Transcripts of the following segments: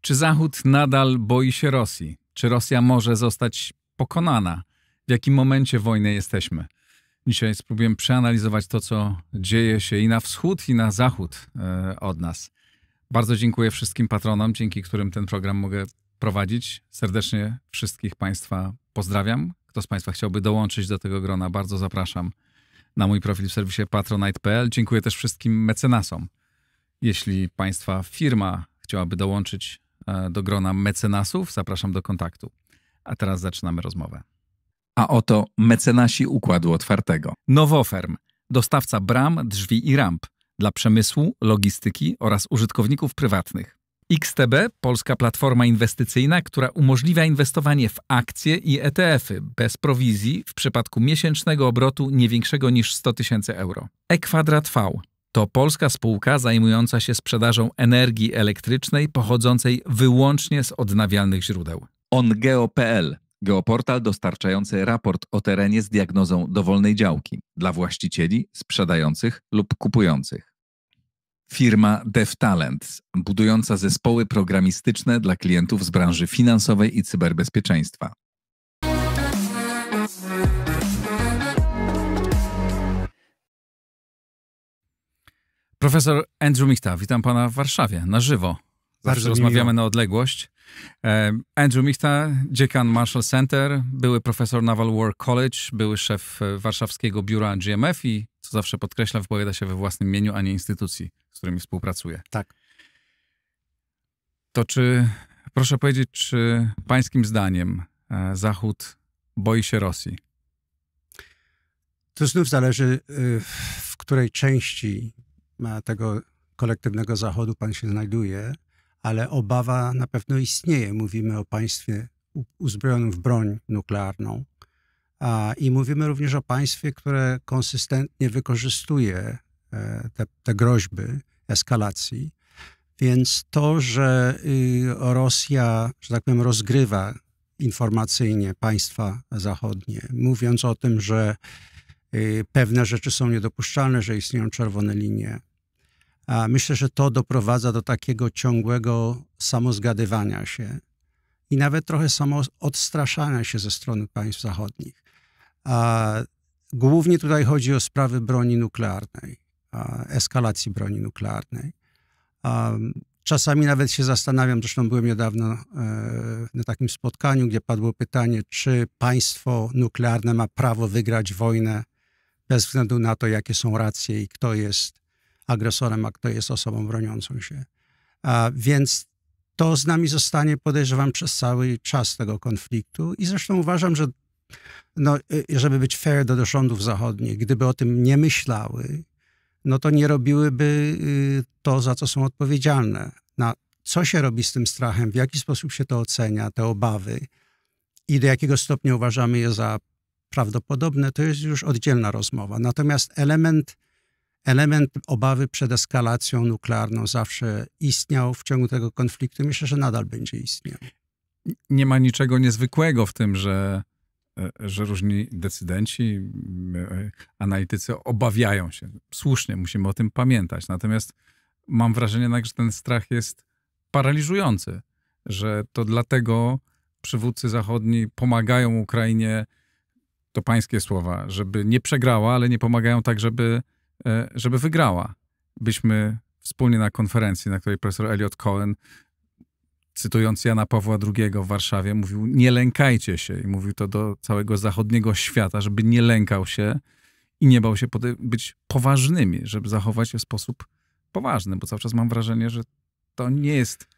Czy Zachód nadal boi się Rosji? Czy Rosja może zostać pokonana? W jakim momencie wojny jesteśmy? Dzisiaj spróbuję przeanalizować to, co dzieje się i na wschód, i na zachód e, od nas. Bardzo dziękuję wszystkim patronom, dzięki którym ten program mogę prowadzić. Serdecznie wszystkich Państwa pozdrawiam. Kto z Państwa chciałby dołączyć do tego grona, bardzo zapraszam na mój profil w serwisie patronite.pl. Dziękuję też wszystkim mecenasom. Jeśli Państwa firma chciałaby dołączyć e, do grona mecenasów, zapraszam do kontaktu. A teraz zaczynamy rozmowę. A oto mecenasi Układu Otwartego. Nowoferm, dostawca bram, drzwi i ramp dla przemysłu, logistyki oraz użytkowników prywatnych. XTB, polska platforma inwestycyjna, która umożliwia inwestowanie w akcje i ETF-y bez prowizji w przypadku miesięcznego obrotu nie większego niż 100 tysięcy euro. Equadrat V to polska spółka zajmująca się sprzedażą energii elektrycznej pochodzącej wyłącznie z odnawialnych źródeł. OnGeo.pl Geoportal dostarczający raport o terenie z diagnozą dowolnej działki dla właścicieli, sprzedających lub kupujących. Firma DevTalent, budująca zespoły programistyczne dla klientów z branży finansowej i cyberbezpieczeństwa. Profesor Andrew Michta, witam pana w Warszawie na żywo rozmawiamy na odległość. Andrew Michta, dziekan Marshall Center, były profesor Naval War College, były szef e, warszawskiego biura GMF i, co zawsze podkreśla, wypowiada się we własnym imieniu, a nie instytucji, z którymi współpracuje. Tak. To czy, proszę powiedzieć, czy pańskim zdaniem e, Zachód boi się Rosji? To znów zależy, e, w której części tego kolektywnego Zachodu pan się znajduje ale obawa na pewno istnieje. Mówimy o państwie uzbrojonym w broń nuklearną a, i mówimy również o państwie, które konsystentnie wykorzystuje e, te, te groźby eskalacji. Więc to, że y, Rosja, że tak powiem, rozgrywa informacyjnie państwa zachodnie, mówiąc o tym, że y, pewne rzeczy są niedopuszczalne, że istnieją czerwone linie, a myślę, że to doprowadza do takiego ciągłego samozgadywania się i nawet trochę samoodstraszania się ze strony państw zachodnich. A głównie tutaj chodzi o sprawy broni nuklearnej, eskalacji broni nuklearnej. Czasami nawet się zastanawiam, zresztą byłem niedawno e, na takim spotkaniu, gdzie padło pytanie, czy państwo nuklearne ma prawo wygrać wojnę bez względu na to, jakie są racje i kto jest agresorem, a kto jest osobą broniącą się. A więc to z nami zostanie, podejrzewam, przez cały czas tego konfliktu i zresztą uważam, że no, y, żeby być fair do, do rządów zachodnich, gdyby o tym nie myślały, no to nie robiłyby y, to, za co są odpowiedzialne. Na co się robi z tym strachem, w jaki sposób się to ocenia, te obawy i do jakiego stopnia uważamy je za prawdopodobne, to jest już oddzielna rozmowa. Natomiast element element obawy przed eskalacją nuklearną zawsze istniał w ciągu tego konfliktu myślę, że nadal będzie istniał. Nie ma niczego niezwykłego w tym, że, e, że różni decydenci, e, analitycy obawiają się. Słusznie, musimy o tym pamiętać. Natomiast mam wrażenie jednak, że ten strach jest paraliżujący, że to dlatego przywódcy zachodni pomagają Ukrainie, to pańskie słowa, żeby nie przegrała, ale nie pomagają tak, żeby E, żeby wygrała. Byliśmy wspólnie na konferencji, na której profesor Elliot Cohen, cytując Jana Pawła II w Warszawie, mówił: Nie lękajcie się. I mówił to do całego zachodniego świata, żeby nie lękał się i nie bał się być poważnymi, żeby zachować się w sposób poważny, bo cały czas mam wrażenie, że to nie jest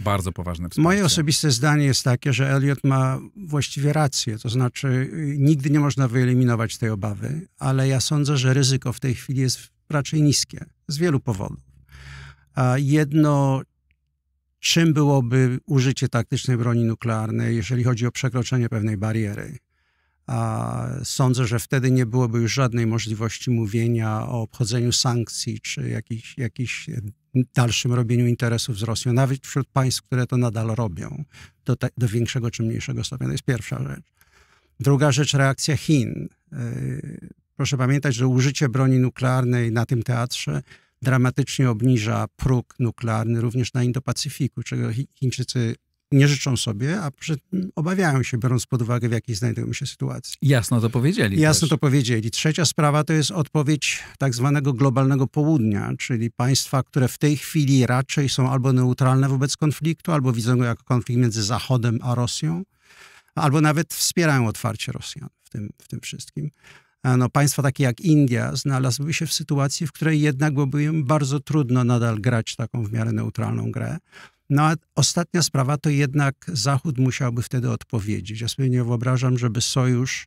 bardzo poważne wsparcie. Moje osobiste zdanie jest takie, że Eliot ma właściwie rację, to znaczy nigdy nie można wyeliminować tej obawy, ale ja sądzę, że ryzyko w tej chwili jest raczej niskie z wielu powodów. jedno, czym byłoby użycie taktycznej broni nuklearnej, jeżeli chodzi o przekroczenie pewnej bariery. A sądzę, że wtedy nie byłoby już żadnej możliwości mówienia o obchodzeniu sankcji czy jakichś, jakichś dalszym robieniu interesów z Rosją, nawet wśród państw, które to nadal robią, do, te, do większego czy mniejszego stopnia. To jest pierwsza rzecz. Druga rzecz, reakcja Chin. Y, proszę pamiętać, że użycie broni nuklearnej na tym teatrze dramatycznie obniża próg nuklearny również na Indo-Pacyfiku, czego Chińczycy nie życzą sobie, a przy tym obawiają się, biorąc pod uwagę, w jakiej znajdują się sytuacji. Jasno to powiedzieli. Jasno też. to powiedzieli. Trzecia sprawa to jest odpowiedź tak zwanego globalnego południa, czyli państwa, które w tej chwili raczej są albo neutralne wobec konfliktu, albo widzą go jako konflikt między Zachodem a Rosją, albo nawet wspierają otwarcie Rosjan w tym, w tym wszystkim no, państwa takie jak India znalazłyby się w sytuacji, w której jednak byłoby im bardzo trudno nadal grać taką w miarę neutralną grę. No a ostatnia sprawa to jednak Zachód musiałby wtedy odpowiedzieć. Ja sobie nie wyobrażam, żeby sojusz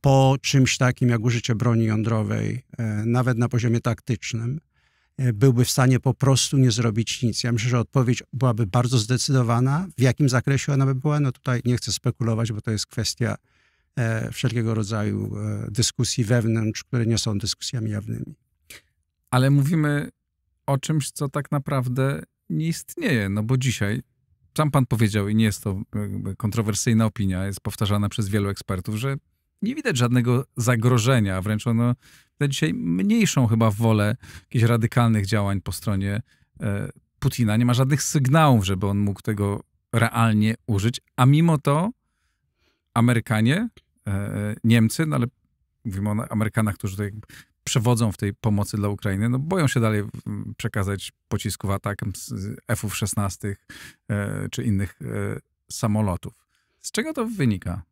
po czymś takim jak użycie broni jądrowej, e, nawet na poziomie taktycznym, e, byłby w stanie po prostu nie zrobić nic. Ja myślę, że odpowiedź byłaby bardzo zdecydowana. W jakim zakresie ona by była, no tutaj nie chcę spekulować, bo to jest kwestia e, wszelkiego rodzaju dyskusji wewnątrz, które nie są dyskusjami jawnymi. Ale mówimy o czymś, co tak naprawdę nie istnieje, no bo dzisiaj sam pan powiedział, i nie jest to kontrowersyjna opinia, jest powtarzana przez wielu ekspertów, że nie widać żadnego zagrożenia, a wręcz ono na dzisiaj mniejszą chyba wolę jakichś radykalnych działań po stronie e, Putina. Nie ma żadnych sygnałów, żeby on mógł tego realnie użyć, a mimo to Amerykanie, e, e, Niemcy, no ale mówimy o Amerykanach, którzy tutaj przewodzą w tej pomocy dla Ukrainy, no boją się dalej mm, przekazać pocisków atak f 16 e, czy innych e, samolotów. Z czego to wynika?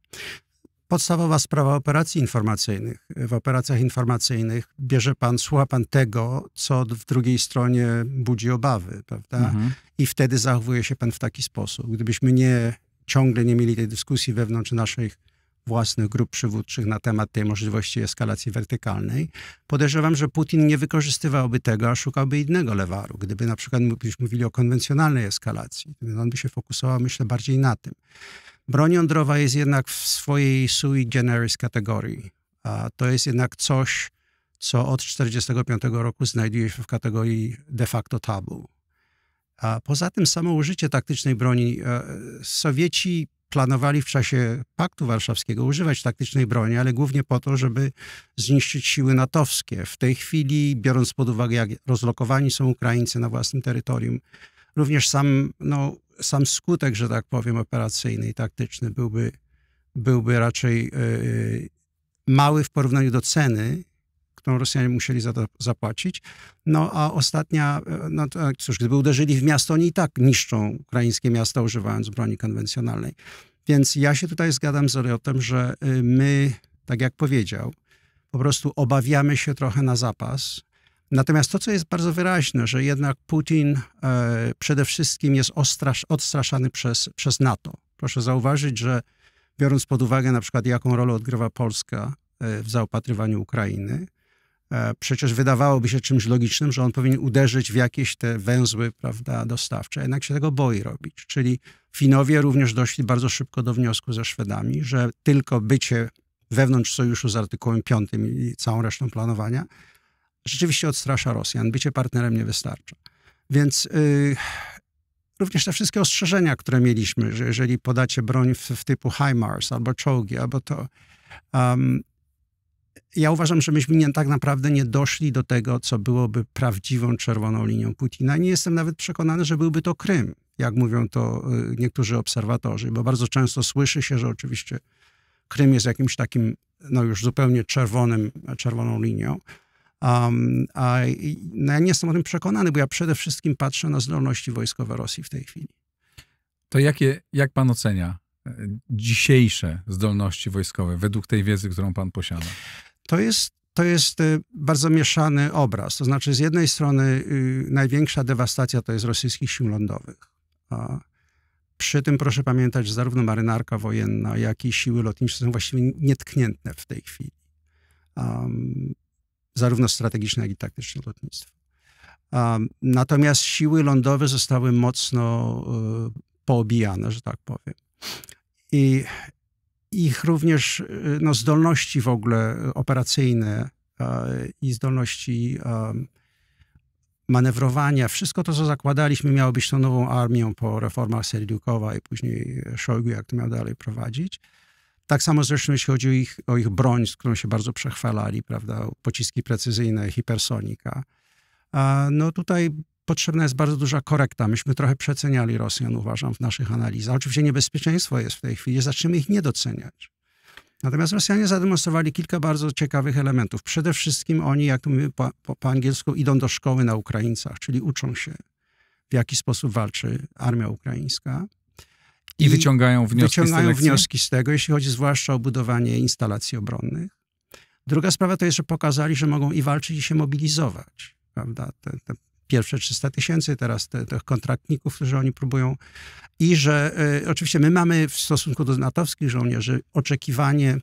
podstawowa sprawa operacji informacyjnych. W operacjach informacyjnych bierze pan, słucha pan tego, co w drugiej stronie budzi obawy, prawda? Mhm. I wtedy zachowuje się pan w taki sposób. Gdybyśmy nie ciągle nie mieli tej dyskusji wewnątrz naszych własnych grup przywódczych na temat tej możliwości eskalacji wertykalnej. Podejrzewam, że Putin nie wykorzystywałby tego, a szukałby innego lewaru. Gdyby na przykład mówili o konwencjonalnej eskalacji, on by się fokusował, myślę, bardziej na tym. Broń jądrowa jest jednak w swojej sui generis kategorii. A to jest jednak coś, co od 1945 roku znajduje się w kategorii de facto tabu. A poza tym samo użycie taktycznej broni e, Sowieci planowali w czasie Paktu Warszawskiego używać taktycznej broni, ale głównie po to, żeby zniszczyć siły natowskie. W tej chwili, biorąc pod uwagę, jak rozlokowani są Ukraińcy na własnym terytorium, również sam, no, sam skutek, że tak powiem, operacyjny i taktyczny byłby, byłby raczej yy, mały w porównaniu do ceny, którą Rosjanie musieli za to zapłacić. No a ostatnia, e, no to, e, cóż, gdyby uderzyli w miasto, oni i tak niszczą ukraińskie miasta używając broni konwencjonalnej. Więc ja się tutaj zgadzam z Oriotem, że y, my, tak jak powiedział, po prostu obawiamy się trochę na zapas. Natomiast to, co jest bardzo wyraźne, że jednak Putin e, przede wszystkim jest ostrasz, odstraszany przez, przez NATO. Proszę zauważyć, że biorąc pod uwagę na przykład, jaką rolę odgrywa Polska e, w zaopatrywaniu Ukrainy, E, przecież wydawałoby się czymś logicznym, że on powinien uderzyć w jakieś te węzły prawda, dostawcze, jednak się tego boi robić. Czyli Finowie również doszli bardzo szybko do wniosku ze Szwedami, że tylko bycie wewnątrz sojuszu z artykułem 5 i całą resztą planowania rzeczywiście odstrasza Rosjan. Bycie partnerem nie wystarcza. Więc yy, również te wszystkie ostrzeżenia, które mieliśmy, że jeżeli podacie broń w, w typu HIMARS albo czołgi, albo to, um, ja uważam, że myśmy nie, tak naprawdę nie doszli do tego, co byłoby prawdziwą czerwoną linią Putina. Nie jestem nawet przekonany, że byłby to Krym, jak mówią to y, niektórzy obserwatorzy, bo bardzo często słyszy się, że oczywiście Krym jest jakimś takim, no już zupełnie czerwonym, czerwoną linią. Um, a, no ja nie jestem o tym przekonany, bo ja przede wszystkim patrzę na zdolności wojskowe Rosji w tej chwili. To jakie, jak pan ocenia e, dzisiejsze zdolności wojskowe według tej wiedzy, którą pan posiada? to jest, to jest y, bardzo mieszany obraz. To znaczy, z jednej strony y, największa dewastacja to jest rosyjskich sił lądowych. A przy tym proszę pamiętać, że zarówno marynarka wojenna, jak i siły lotnicze są właściwie nietknięte w tej chwili. Um, zarówno strategiczne, jak i taktyczne lotnictwo. Um, natomiast siły lądowe zostały mocno y, poobijane, że tak powiem. I ich również y, no, zdolności w ogóle operacyjne i zdolności manewrowania. Wszystko to, co zakładaliśmy, miało być tą nową armią po reformach Serdiukowa i później Szojgu, jak to miał dalej prowadzić. Tak samo zresztą jeśli chodzi o ich, o ich broń, z którą się bardzo przechwalali, prawda, pociski precyzyjne, hipersonika. No tutaj potrzebna jest bardzo duża korekta. Myśmy trochę przeceniali Rosjan, uważam, w naszych analizach. Oczywiście niebezpieczeństwo jest w tej chwili, zaczniemy ich nie doceniać. Natomiast Rosjanie zademonstrowali kilka bardzo ciekawych elementów. Przede wszystkim oni, jak mówimy po, po, po angielsku, idą do szkoły na Ukraińcach, czyli uczą się, w jaki sposób walczy armia ukraińska. I, I wyciągają, wnioski, wyciągają z wnioski z tego, jeśli chodzi zwłaszcza o budowanie instalacji obronnych. Druga sprawa to jest, że pokazali, że mogą i walczyć, i się mobilizować. Prawda? Te, te pierwsze 300 tysięcy teraz tych kontraktników, którzy oni próbują. I że y, oczywiście my mamy w stosunku do natowskich żołnierzy oczekiwanie,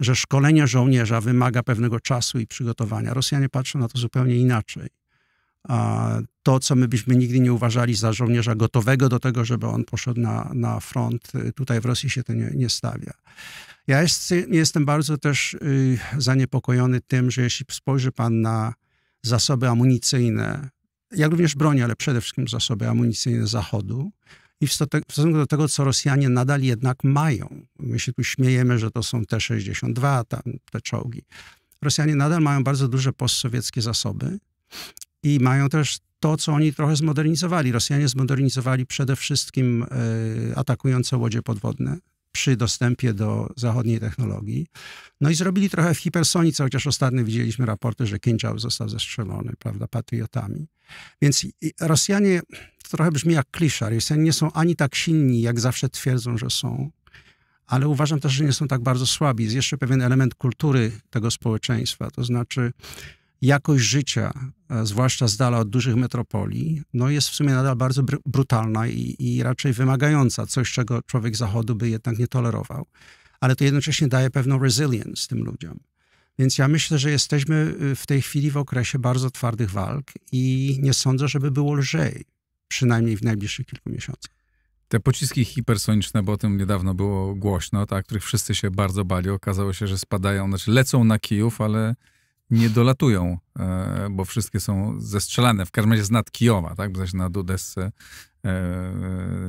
że szkolenie żołnierza wymaga pewnego czasu i przygotowania. Rosjanie patrzą na to zupełnie inaczej. A to, co my byśmy nigdy nie uważali za żołnierza gotowego do tego, żeby on poszedł na, na front, e, tutaj w Rosji się to nie, nie stawia. Ja jest, jestem bardzo też y, zaniepokojony tym, że jeśli spojrzy pan na zasoby amunicyjne jak również broni, ale przede wszystkim zasoby amunicyjne Zachodu. I w stosunku do tego, co Rosjanie nadal jednak mają, my się tu śmiejemy, że to są T-62, tam, te czołgi. Rosjanie nadal mają bardzo duże postsowieckie zasoby i mają też to, co oni trochę zmodernizowali. Rosjanie zmodernizowali przede wszystkim y, atakujące łodzie podwodne, przy dostępie do zachodniej technologii. No i zrobili trochę w hipersonice, chociaż ostatnio widzieliśmy raporty, że Kinchał został zestrzelony, prawda, patriotami. Więc Rosjanie, to trochę brzmi jak klisza, Rosjanie nie są ani tak silni, jak zawsze twierdzą, że są, ale uważam też, że nie są tak bardzo słabi. Jest jeszcze pewien element kultury tego społeczeństwa, to znaczy jakość życia, E, zwłaszcza z dala od dużych metropolii, no jest w sumie nadal bardzo br brutalna i, i, raczej wymagająca, coś czego człowiek zachodu by jednak nie tolerował. Ale to jednocześnie daje pewną resilience tym ludziom. Więc ja myślę, że jesteśmy y, w tej chwili w okresie bardzo twardych walk i nie sądzę, żeby było lżej, przynajmniej w najbliższych kilku miesiącach. Te pociski hipersoniczne, bo o tym niedawno było głośno, tak, których wszyscy się bardzo bali, okazało się, że spadają, znaczy lecą na Kijów, ale nie dolatują, e, bo wszystkie są zestrzelane. W każdym razie z nad Kijowa, tak? Bo zaś znaczy na Dudesse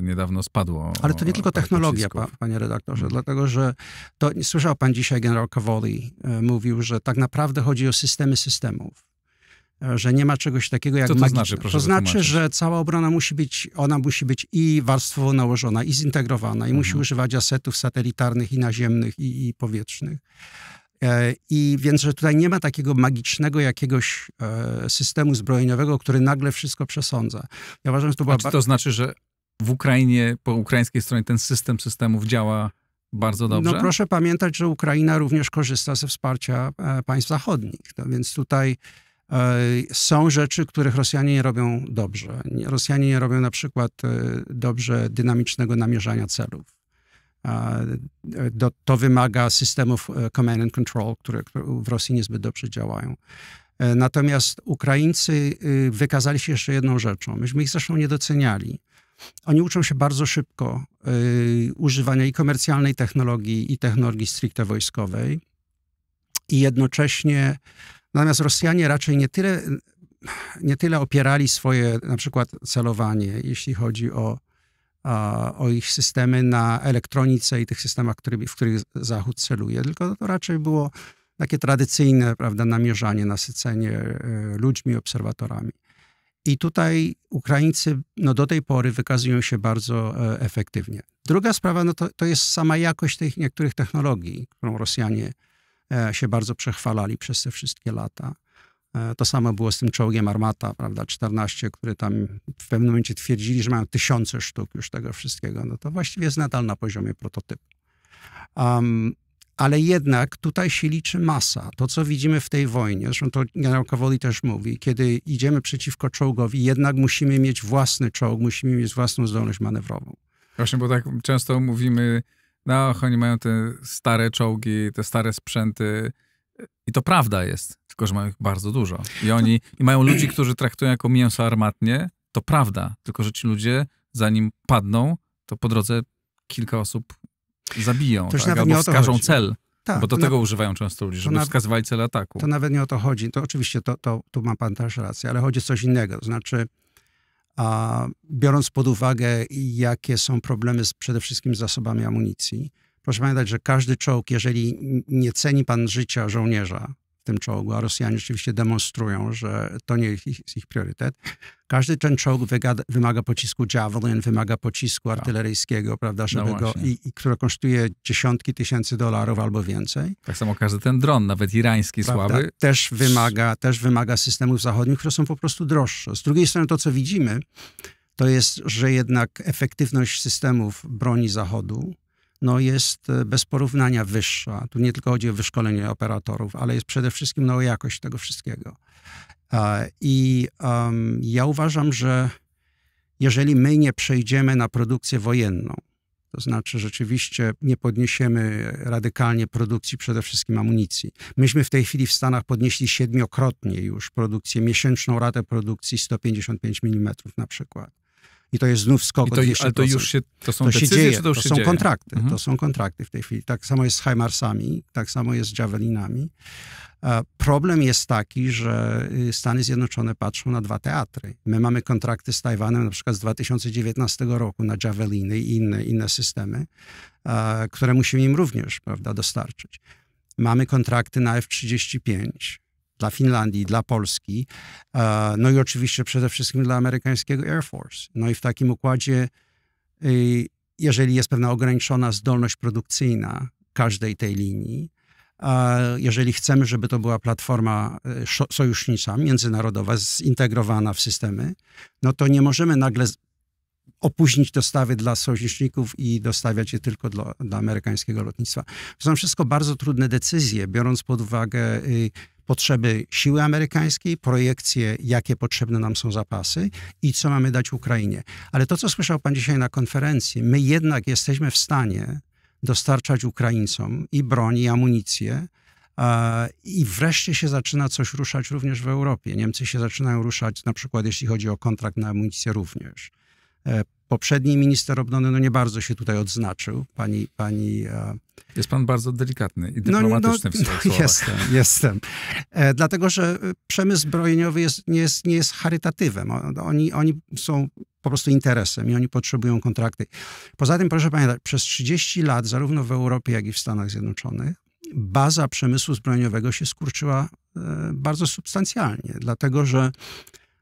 niedawno spadło. Ale to nie tylko technologia, pa, panie redaktorze, hmm. dlatego że to, słyszał pan dzisiaj generał Cavoli, e, mówił, że tak naprawdę chodzi o systemy systemów e, że nie ma czegoś takiego jak Co to magiczne. znaczy, proszę To znaczy, że cała obrona musi być, ona musi być i warstwowo nałożona, i zintegrowana, i mhm. musi używać asetów satelitarnych, i naziemnych, i, i powietrznych. E, I więc, że tutaj nie ma takiego magicznego jakiegoś e, systemu zbrojeniowego, który nagle wszystko przesądza. Ja uważam, że to była... A czy to znaczy, że w Ukrainie, po ukraińskiej stronie ten system systemów działa bardzo no, dobrze? No proszę pamiętać, że Ukraina również korzysta ze wsparcia e, państw zachodnich. No więc tutaj są rzeczy, których Rosjanie nie robią dobrze. Rosjanie nie robią na przykład dobrze dynamicznego namierzania celów do, to wymaga systemów e, command and control, które, które w Rosji niezbyt dobrze działają. E, natomiast Ukraińcy y, wykazali się jeszcze jedną rzeczą. Myśmy ich zresztą nie doceniali. Oni uczą się bardzo szybko y, używania i komercjalnej technologii, i technologii stricte wojskowej. I jednocześnie, natomiast Rosjanie raczej nie tyle, nie tyle opierali swoje na przykład celowanie, jeśli chodzi o o ich systemy na elektronice i tych systemach, w których Zachód celuje, tylko to raczej było takie tradycyjne prawda, namierzanie, nasycenie e, ludźmi, obserwatorami. I tutaj Ukraińcy no, do tej pory wykazują się bardzo e, efektywnie. Druga sprawa no, to, to jest sama jakość tych niektórych technologii, którą Rosjanie e, się bardzo przechwalali przez te wszystkie lata. E, to samo było z tym czołgiem Armata, prawda, 14, który tam w pewnym momencie twierdzili, że mają tysiące sztuk już tego wszystkiego. No to właściwie jest nadal na poziomie prototypu. Um, ale jednak tutaj się liczy masa. To, co widzimy w tej wojnie, zresztą to generał Kowoli też mówi, kiedy idziemy przeciwko czołgowi, jednak musimy mieć własny czołg, musimy mieć własną zdolność manewrową. Właśnie, bo tak często mówimy, no, oni mają te stare czołgi, te stare sprzęty i to prawda jest tylko że mają ich bardzo dużo. I oni i mają ludzi, którzy traktują jako mięso armatnie, to prawda, tylko że ci ludzie, zanim padną, to po drodze kilka osób zabiją, to tak? albo wskażą chodzi. cel. Tak, bo do tego na, używają często ludzi, żeby na, wskazywali cel ataku. To nawet nie o to chodzi. To oczywiście, to, to, tu ma pan też rację, ale chodzi o coś innego. To znaczy, a, biorąc pod uwagę, jakie są problemy z, przede wszystkim z zasobami amunicji, proszę pamiętać, że każdy czołg, jeżeli nie ceni pan życia żołnierza, tym czołgu, a Rosjanie rzeczywiście demonstrują, że to nie jest ich, ich priorytet. Każdy ten czołg wygada, wymaga pocisku Javelin, no wymaga pocisku tak. artyleryjskiego, prawda, no żeby no go, i, i, które kosztuje dziesiątki tysięcy dolarów albo więcej. Tak samo każdy ten dron, nawet irański prawda, słaby. Też wymaga, też wymaga systemów zachodnich, które są po prostu droższe. Z drugiej strony to, co widzimy, to jest, że jednak efektywność systemów broni Zachodu no jest e, bez porównania wyższa. Tu nie tylko chodzi o wyszkolenie operatorów, ale jest przede wszystkim no, o jakość tego wszystkiego. I um, ja uważam, że jeżeli my nie przejdziemy na produkcję wojenną, to znaczy rzeczywiście nie podniesiemy radykalnie produkcji przede wszystkim amunicji. Myśmy w tej chwili w Stanach podnieśli siedmiokrotnie już produkcję, miesięczną ratę produkcji 155 mm na przykład i to jest znów skok to, o 200%. Ale to już się, to są to decyzje, się dzieje, to, to się są dzieje? kontrakty, mhm. to są kontrakty w tej chwili. Tak samo jest z Heimarsami, tak samo jest z Javelinami. E, problem jest taki, że y, Stany Zjednoczone patrzą na dwa teatry. My mamy kontrakty z Tajwanem na przykład z 2019 roku na Javeliny i inne, inne systemy, e, które musimy im również prawda, dostarczyć. Mamy kontrakty na F-35, dla Finlandii, dla Polski, e, no i oczywiście przede wszystkim dla amerykańskiego Air Force. No i w takim układzie, y, jeżeli jest pewna ograniczona zdolność produkcyjna każdej tej linii, jeżeli chcemy, żeby to była platforma y, sojusznicza, międzynarodowa, zintegrowana w systemy, no to nie możemy nagle opóźnić dostawy dla sojuszników i dostawiać je tylko dla, dla amerykańskiego lotnictwa. To są wszystko bardzo trudne decyzje, biorąc pod uwagę y, potrzeby siły amerykańskiej, projekcje, jakie potrzebne nam są zapasy i co mamy dać Ukrainie. Ale to, co słyszał pan dzisiaj na konferencji, my jednak jesteśmy w stanie dostarczać Ukraińcom i broń, i amunicję, i wreszcie się zaczyna coś ruszać również w Europie. Niemcy się zaczynają ruszać, na przykład jeśli chodzi o kontrakt na amunicję również. E, poprzedni minister obrony no nie bardzo się tutaj odznaczył. Pani, pani, e, Jest pan bardzo delikatny i no, dyplomatyczny no, no, w swoich no, Jestem, jestem. E, dlatego, że e, przemysł zbrojeniowy jest, nie, jest, nie jest charytatywem. No, oni, oni są po prostu interesem i oni potrzebują kontrakty. Poza tym, proszę pamiętać, przez 30 lat zarówno w Europie, jak i w Stanach Zjednoczonych baza przemysłu zbrojeniowego się skurczyła e, bardzo substancjalnie, dlatego że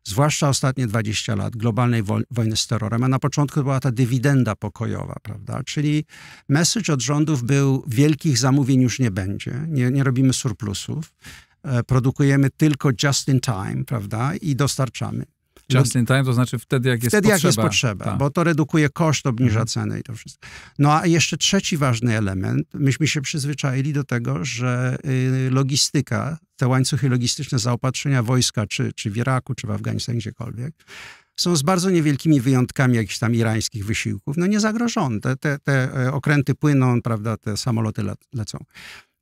zwłaszcza ostatnie 20 lat globalnej wojny z terrorem, a na początku była ta dywidenda pokojowa, prawda? Czyli message od rządów był wielkich zamówień już nie będzie, nie, nie robimy surplusów, e, produkujemy tylko just in time, prawda? I dostarczamy. Just in time, to znaczy wtedy, jak jest wtedy, potrzeba. Wtedy, jak jest potrzeba, Ta. bo to redukuje koszt, obniża mhm. cenę i to wszystko. No a jeszcze trzeci ważny element. Myśmy się przyzwyczaili do tego, że y, logistyka, te łańcuchy logistyczne zaopatrzenia wojska, czy, czy w Iraku, czy w Afganistanie, gdziekolwiek, są z bardzo niewielkimi wyjątkami jakichś tam irańskich wysiłków, no nie Te, te, te e, okręty płyną, prawda, te samoloty lecą.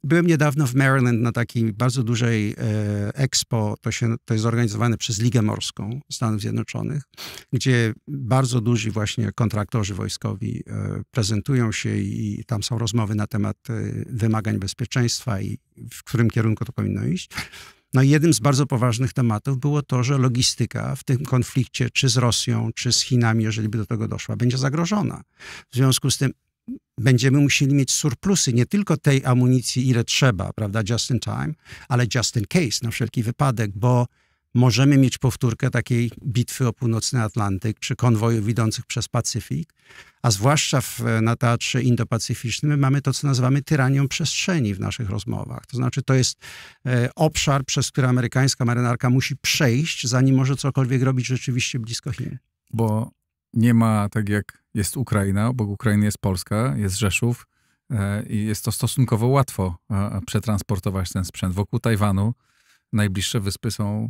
Byłem niedawno w Maryland na takiej bardzo dużej e, expo, to, się, to jest zorganizowane przez Ligę Morską Stanów Zjednoczonych, gdzie bardzo duży właśnie kontraktorzy wojskowi e, prezentują się i tam są rozmowy na temat e, wymagań bezpieczeństwa i w którym kierunku to powinno iść. No i jednym z bardzo poważnych tematów było to, że logistyka w tym konflikcie, czy z Rosją, czy z Chinami, jeżeli by do tego doszła, będzie zagrożona. W związku z tym będziemy musieli mieć surplusy nie tylko tej amunicji, ile trzeba, prawda, just in time, ale just in case, na wszelki wypadek, bo możemy mieć powtórkę takiej bitwy o północny Atlantyk czy konwojów idących przez Pacyfik, a zwłaszcza w, na teatrze indopacyficznym mamy to, co nazywamy tyranią przestrzeni w naszych rozmowach. To znaczy, to jest e, obszar, przez który amerykańska marynarka musi przejść, zanim może cokolwiek robić rzeczywiście blisko Chin. Bo nie ma, tak jak jest Ukraina, obok Ukrainy jest Polska, jest Rzeszów e, i jest to stosunkowo łatwo przetransportować ten sprzęt. Wokół Tajwanu najbliższe wyspy są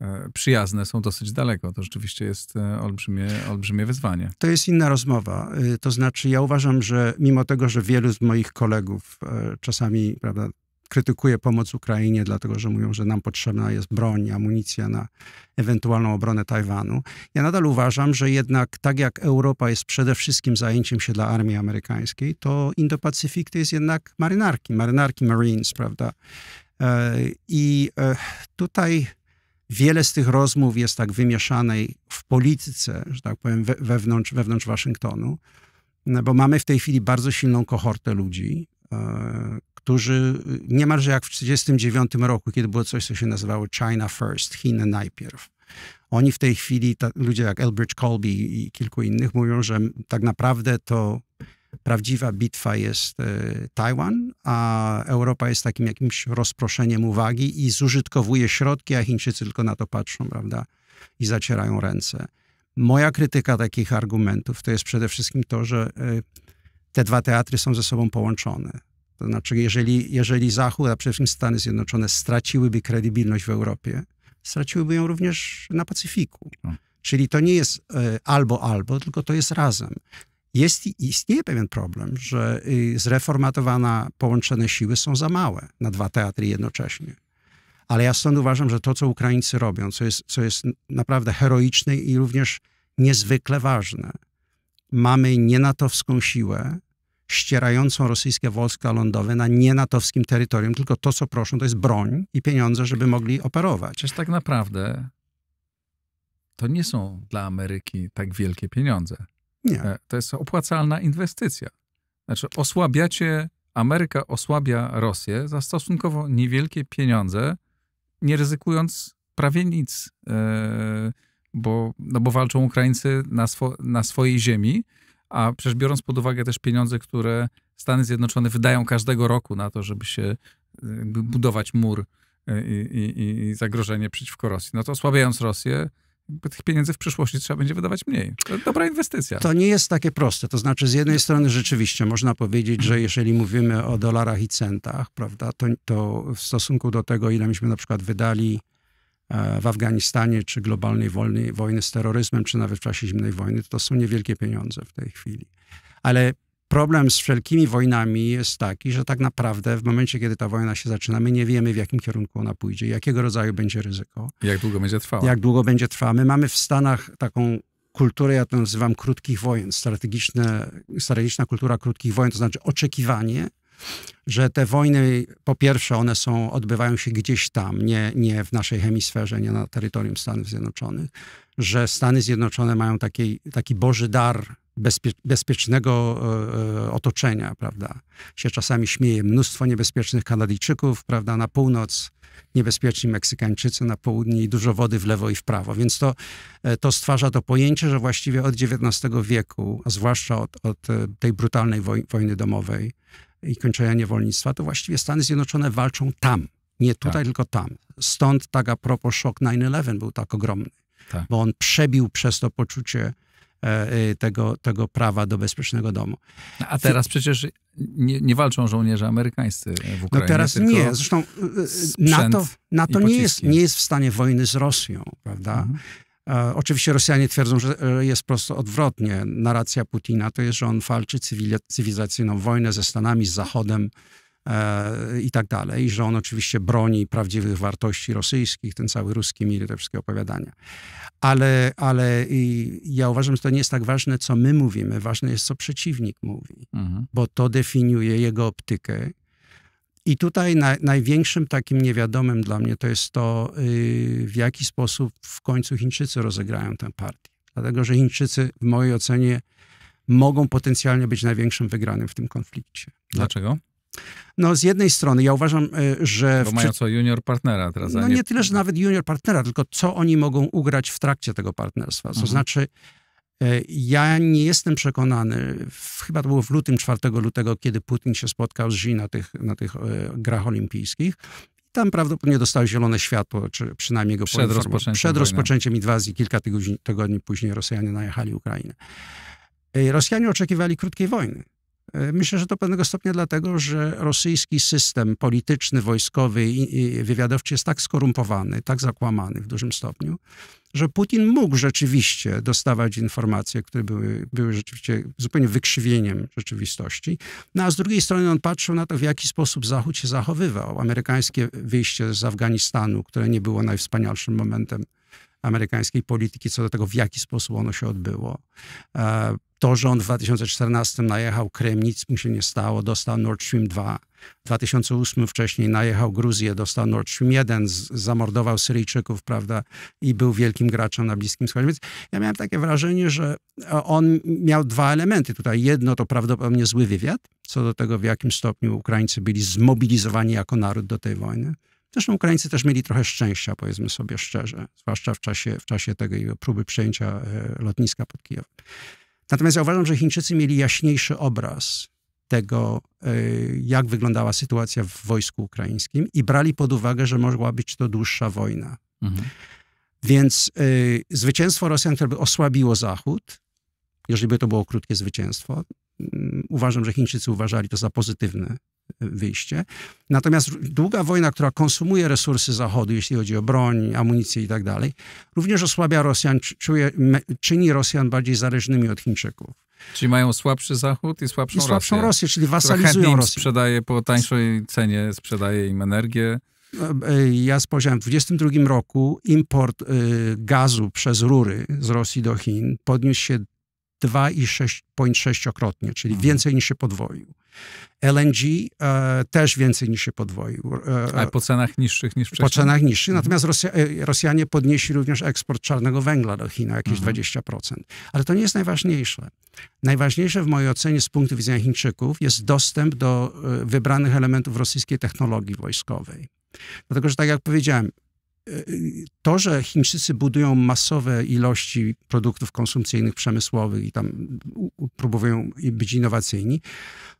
e, przyjazne, są dosyć daleko. To rzeczywiście jest e, olbrzymie, olbrzymie wyzwanie. To jest inna rozmowa. To znaczy ja uważam, że mimo tego, że wielu z moich kolegów czasami prawda, krytykuje pomoc Ukrainie, dlatego że mówią, że nam potrzebna jest broń, amunicja na ewentualną obronę Tajwanu. Ja nadal uważam, że jednak tak jak Europa jest przede wszystkim zajęciem się dla armii amerykańskiej, to Indo-Pacyfik to jest jednak marynarki, marynarki Marines, prawda? E, I e, tutaj wiele z tych rozmów jest tak wymieszanej w polityce, że tak powiem, wewnątrz, wewnątrz Waszyngtonu, no bo mamy w tej chwili bardzo silną kohortę ludzi, e, którzy y, niemalże jak w 1939 roku, kiedy było coś, co się nazywało China First, Chiny najpierw. Oni w tej chwili, ta, ludzie jak Elbridge Colby i kilku innych, mówią, że tak naprawdę to prawdziwa bitwa jest y, Tajwan, a Europa jest takim jakimś rozproszeniem uwagi i zużytkowuje środki, a Chińczycy tylko na to patrzą, prawda? I zacierają ręce. Moja krytyka takich argumentów to jest przede wszystkim to, że y, te dwa teatry są ze sobą połączone. To znaczy, jeżeli, jeżeli Zachód, a przede wszystkim Stany Zjednoczone straciłyby kredybilność w Europie, straciłyby ją również na Pacyfiku. No. Czyli to nie jest e, albo albo, tylko to jest razem. Jest, istnieje pewien problem, że y, zreformatowana połączone siły są za małe na dwa teatry jednocześnie. Ale ja stąd uważam, że to, co Ukraińcy robią, co jest, co jest naprawdę heroiczne i również niezwykle ważne, mamy nienatowską siłę, ścierającą rosyjskie wojska lądowe na nienatowskim terytorium, tylko to, co proszą, to jest broń i pieniądze, żeby mogli operować. Przecież tak naprawdę to nie są dla Ameryki tak wielkie pieniądze. Nie. E, to jest opłacalna inwestycja. Znaczy osłabiacie, Ameryka osłabia Rosję za stosunkowo niewielkie pieniądze, nie ryzykując prawie nic, e, bo, no bo walczą Ukraińcy na, swo, na swojej ziemi a przecież biorąc pod uwagę też pieniądze, które Stany Zjednoczone wydają każdego roku na to, żeby się budować mur y, i, i, i zagrożenie przeciwko Rosji, no to osłabiając Rosję, tych pieniędzy w przyszłości trzeba będzie wydawać mniej. To dobra inwestycja. To nie jest takie proste. To znaczy, z jednej strony rzeczywiście można powiedzieć, że jeżeli mówimy o dolarach i centach, prawda, to, to w stosunku do tego, ile myśmy na przykład wydali E, w Afganistanie, czy globalnej wojny, wojny z terroryzmem, czy nawet w czasie zimnej wojny, to są niewielkie pieniądze w tej chwili. Ale problem z wszelkimi wojnami jest taki, że tak naprawdę w momencie, kiedy ta wojna się zaczyna, my nie wiemy, w jakim kierunku ona pójdzie, jakiego rodzaju będzie ryzyko. Jak długo będzie trwała. Jak długo będzie trwała. My mamy w Stanach taką kulturę, ja to nazywam krótkich wojen, strategiczne, strategiczna kultura krótkich wojen, to znaczy oczekiwanie, że te wojny, po pierwsze, one są, odbywają się gdzieś tam, nie, nie w naszej hemisferze, nie na terytorium Stanów Zjednoczonych, że Stany Zjednoczone mają taki, taki boży dar bezpie, bezpiecznego e, e otoczenia, prawda? Się czasami śmieje, mnóstwo niebezpiecznych Kanadyjczyków, prawda, na północ, niebezpieczni Meksykańczycy na południe i dużo wody w lewo i w prawo. Więc to, e, to stwarza to pojęcie, że właściwie od XIX wieku, a zwłaszcza od, od e, tej brutalnej wojny domowej, i kończenia niewolnictwa, to właściwie Stany Zjednoczone walczą tam. Nie tutaj, tak. tylko tam. Stąd tak a propos szok 9-11 był tak ogromny, tak. bo on przebił przez to poczucie e, e, tego, tego prawa do bezpiecznego domu. No, a teraz przecież nie, nie walczą żołnierze amerykańscy e, w no Ukrainie. No teraz nie. Zresztą NATO, NATO nie, jest, nie jest w stanie wojny z Rosją, prawda? Mhm. E, oczywiście Rosjanie twierdzą, że e, jest prosto odwrotnie. Narracja Putina to jest, że on walczy cywilizacyjną wojnę ze Stanami, z Zachodem e, i tak dalej, i że on oczywiście broni prawdziwych wartości rosyjskich, ten cały ruski mir, te wszystkie opowiadania. Ale, ale ja uważam, że to nie jest tak ważne, co my mówimy, ważne jest, co przeciwnik mówi, mhm. bo to definiuje jego optykę i tutaj na, największym takim niewiadomym dla mnie to jest to, yy, w jaki sposób w końcu Chińczycy rozegrają tę partię. Dlatego, że Chińczycy, w mojej ocenie, mogą potencjalnie być największym wygranym w tym konflikcie. Dlaczego? No, z jednej strony ja uważam, y, że. Bo mają co junior partnera teraz. No nie... nie tyle, że nawet junior partnera, tylko co oni mogą ugrać w trakcie tego partnerstwa. To mhm. znaczy, E, ja nie jestem przekonany, chyba to było w lutym, 4 lutego, kiedy Putin się spotkał z Xi na tych, na tych e, grach olimpijskich. Tam prawdopodobnie dostał zielone światło, czy przynajmniej go Przed rozpoczęciem, Przed rozpoczęciem inwazji, kilka tygodni, tygodni później Rosjanie najechali Ukrainę. E, Rosjanie oczekiwali krótkiej wojny. E, myślę, że to pewnego stopnia dlatego, że rosyjski system polityczny, wojskowy i wywiadowczy jest tak skorumpowany, tak zakłamany w dużym stopniu, że Putin mógł rzeczywiście dostawać informacje, które były, były rzeczywiście zupełnie wykrzywieniem rzeczywistości. No a z drugiej strony on patrzył na to, w jaki sposób Zachód się zachowywał. Amerykańskie wyjście z Afganistanu, które nie było najwspanialszym momentem amerykańskiej polityki co do tego, w jaki sposób ono się odbyło. E, to, że on w 2014 najechał Krym, nic mu się nie stało, dostał Nord Stream 2. W 2008 wcześniej najechał Gruzję, dostał Nord Stream 1, zamordował Syryjczyków, prawda, i był wielkim graczem na Bliskim Wschodzie. Więc ja miałem takie wrażenie, że e, on miał dwa elementy tutaj. Jedno to prawdopodobnie zły wywiad, co do tego, w jakim stopniu Ukraińcy byli zmobilizowani jako naród do tej wojny. Zresztą Ukraińcy też mieli trochę szczęścia, powiedzmy sobie szczerze, zwłaszcza w czasie, w czasie tej próby przejęcia e, lotniska pod Kijowem. Natomiast ja uważam, że Chińczycy mieli jaśniejszy obraz tego, e, jak wyglądała sytuacja w wojsku ukraińskim i brali pod uwagę, że mogła być to dłuższa wojna. Mhm. Więc y, zwycięstwo Rosjan, które by osłabiło Zachód, jeżeli by to było krótkie zwycięstwo, y, uważam, że Chińczycy uważali to za pozytywne wyjście. Natomiast długa wojna, która konsumuje resursy Zachodu, jeśli chodzi o broń, amunicję i tak dalej, również osłabia Rosjan, czuje, czyni Rosjan bardziej zależnymi od Chińczyków. Czyli mają słabszy Zachód i słabszą, I słabszą Rosję. Rosję, czyli wasalizują Rosję. sprzedaje po tańszej cenie, sprzedaje im energię. No, e, ja spojrzałem, w 2022 roku import y, gazu przez rury z Rosji do Chin podniósł się 2,6-krotnie, czyli mhm. więcej niż się podwoił. LNG e, też więcej niż się podwoił. E, Ale po cenach niższych niż wcześniej? Po cenach niższych, mhm. natomiast Rosja, e, Rosjanie podnieśli również eksport czarnego węgla do Chin o jakieś mhm. 20%. Ale to nie jest najważniejsze. Najważniejsze w mojej ocenie z punktu widzenia Chińczyków jest dostęp do e, wybranych elementów rosyjskiej technologii wojskowej. Dlatego, że tak jak powiedziałem, Y, y, to, że Chińczycy budują masowe ilości produktów konsumpcyjnych, przemysłowych i tam próbują być innowacyjni,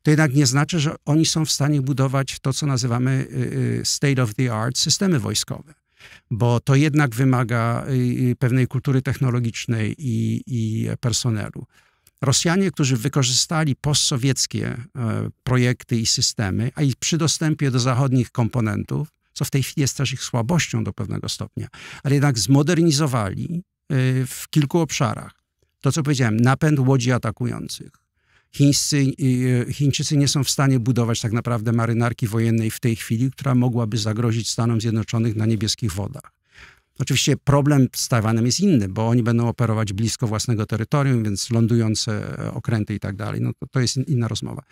to jednak nie znaczy, że oni są w stanie budować to, co nazywamy y, state of the art systemy wojskowe. Bo to jednak wymaga pewnej kultury technologicznej i, i personelu. Rosjanie, którzy wykorzystali postsowieckie e, projekty i systemy, a i przy dostępie do zachodnich komponentów, co w tej chwili jest też ich słabością do pewnego stopnia, ale jednak zmodernizowali y, w kilku obszarach. To, co powiedziałem, napęd łodzi atakujących. Chińscy, y, y, Chińczycy nie są w stanie budować tak naprawdę marynarki wojennej w tej chwili, która mogłaby zagrozić Stanom Zjednoczonych na niebieskich wodach. Oczywiście problem z Tajwanem jest inny, bo oni będą operować blisko własnego terytorium, więc lądujące e, okręty i tak dalej. No to, to jest inna rozmowa.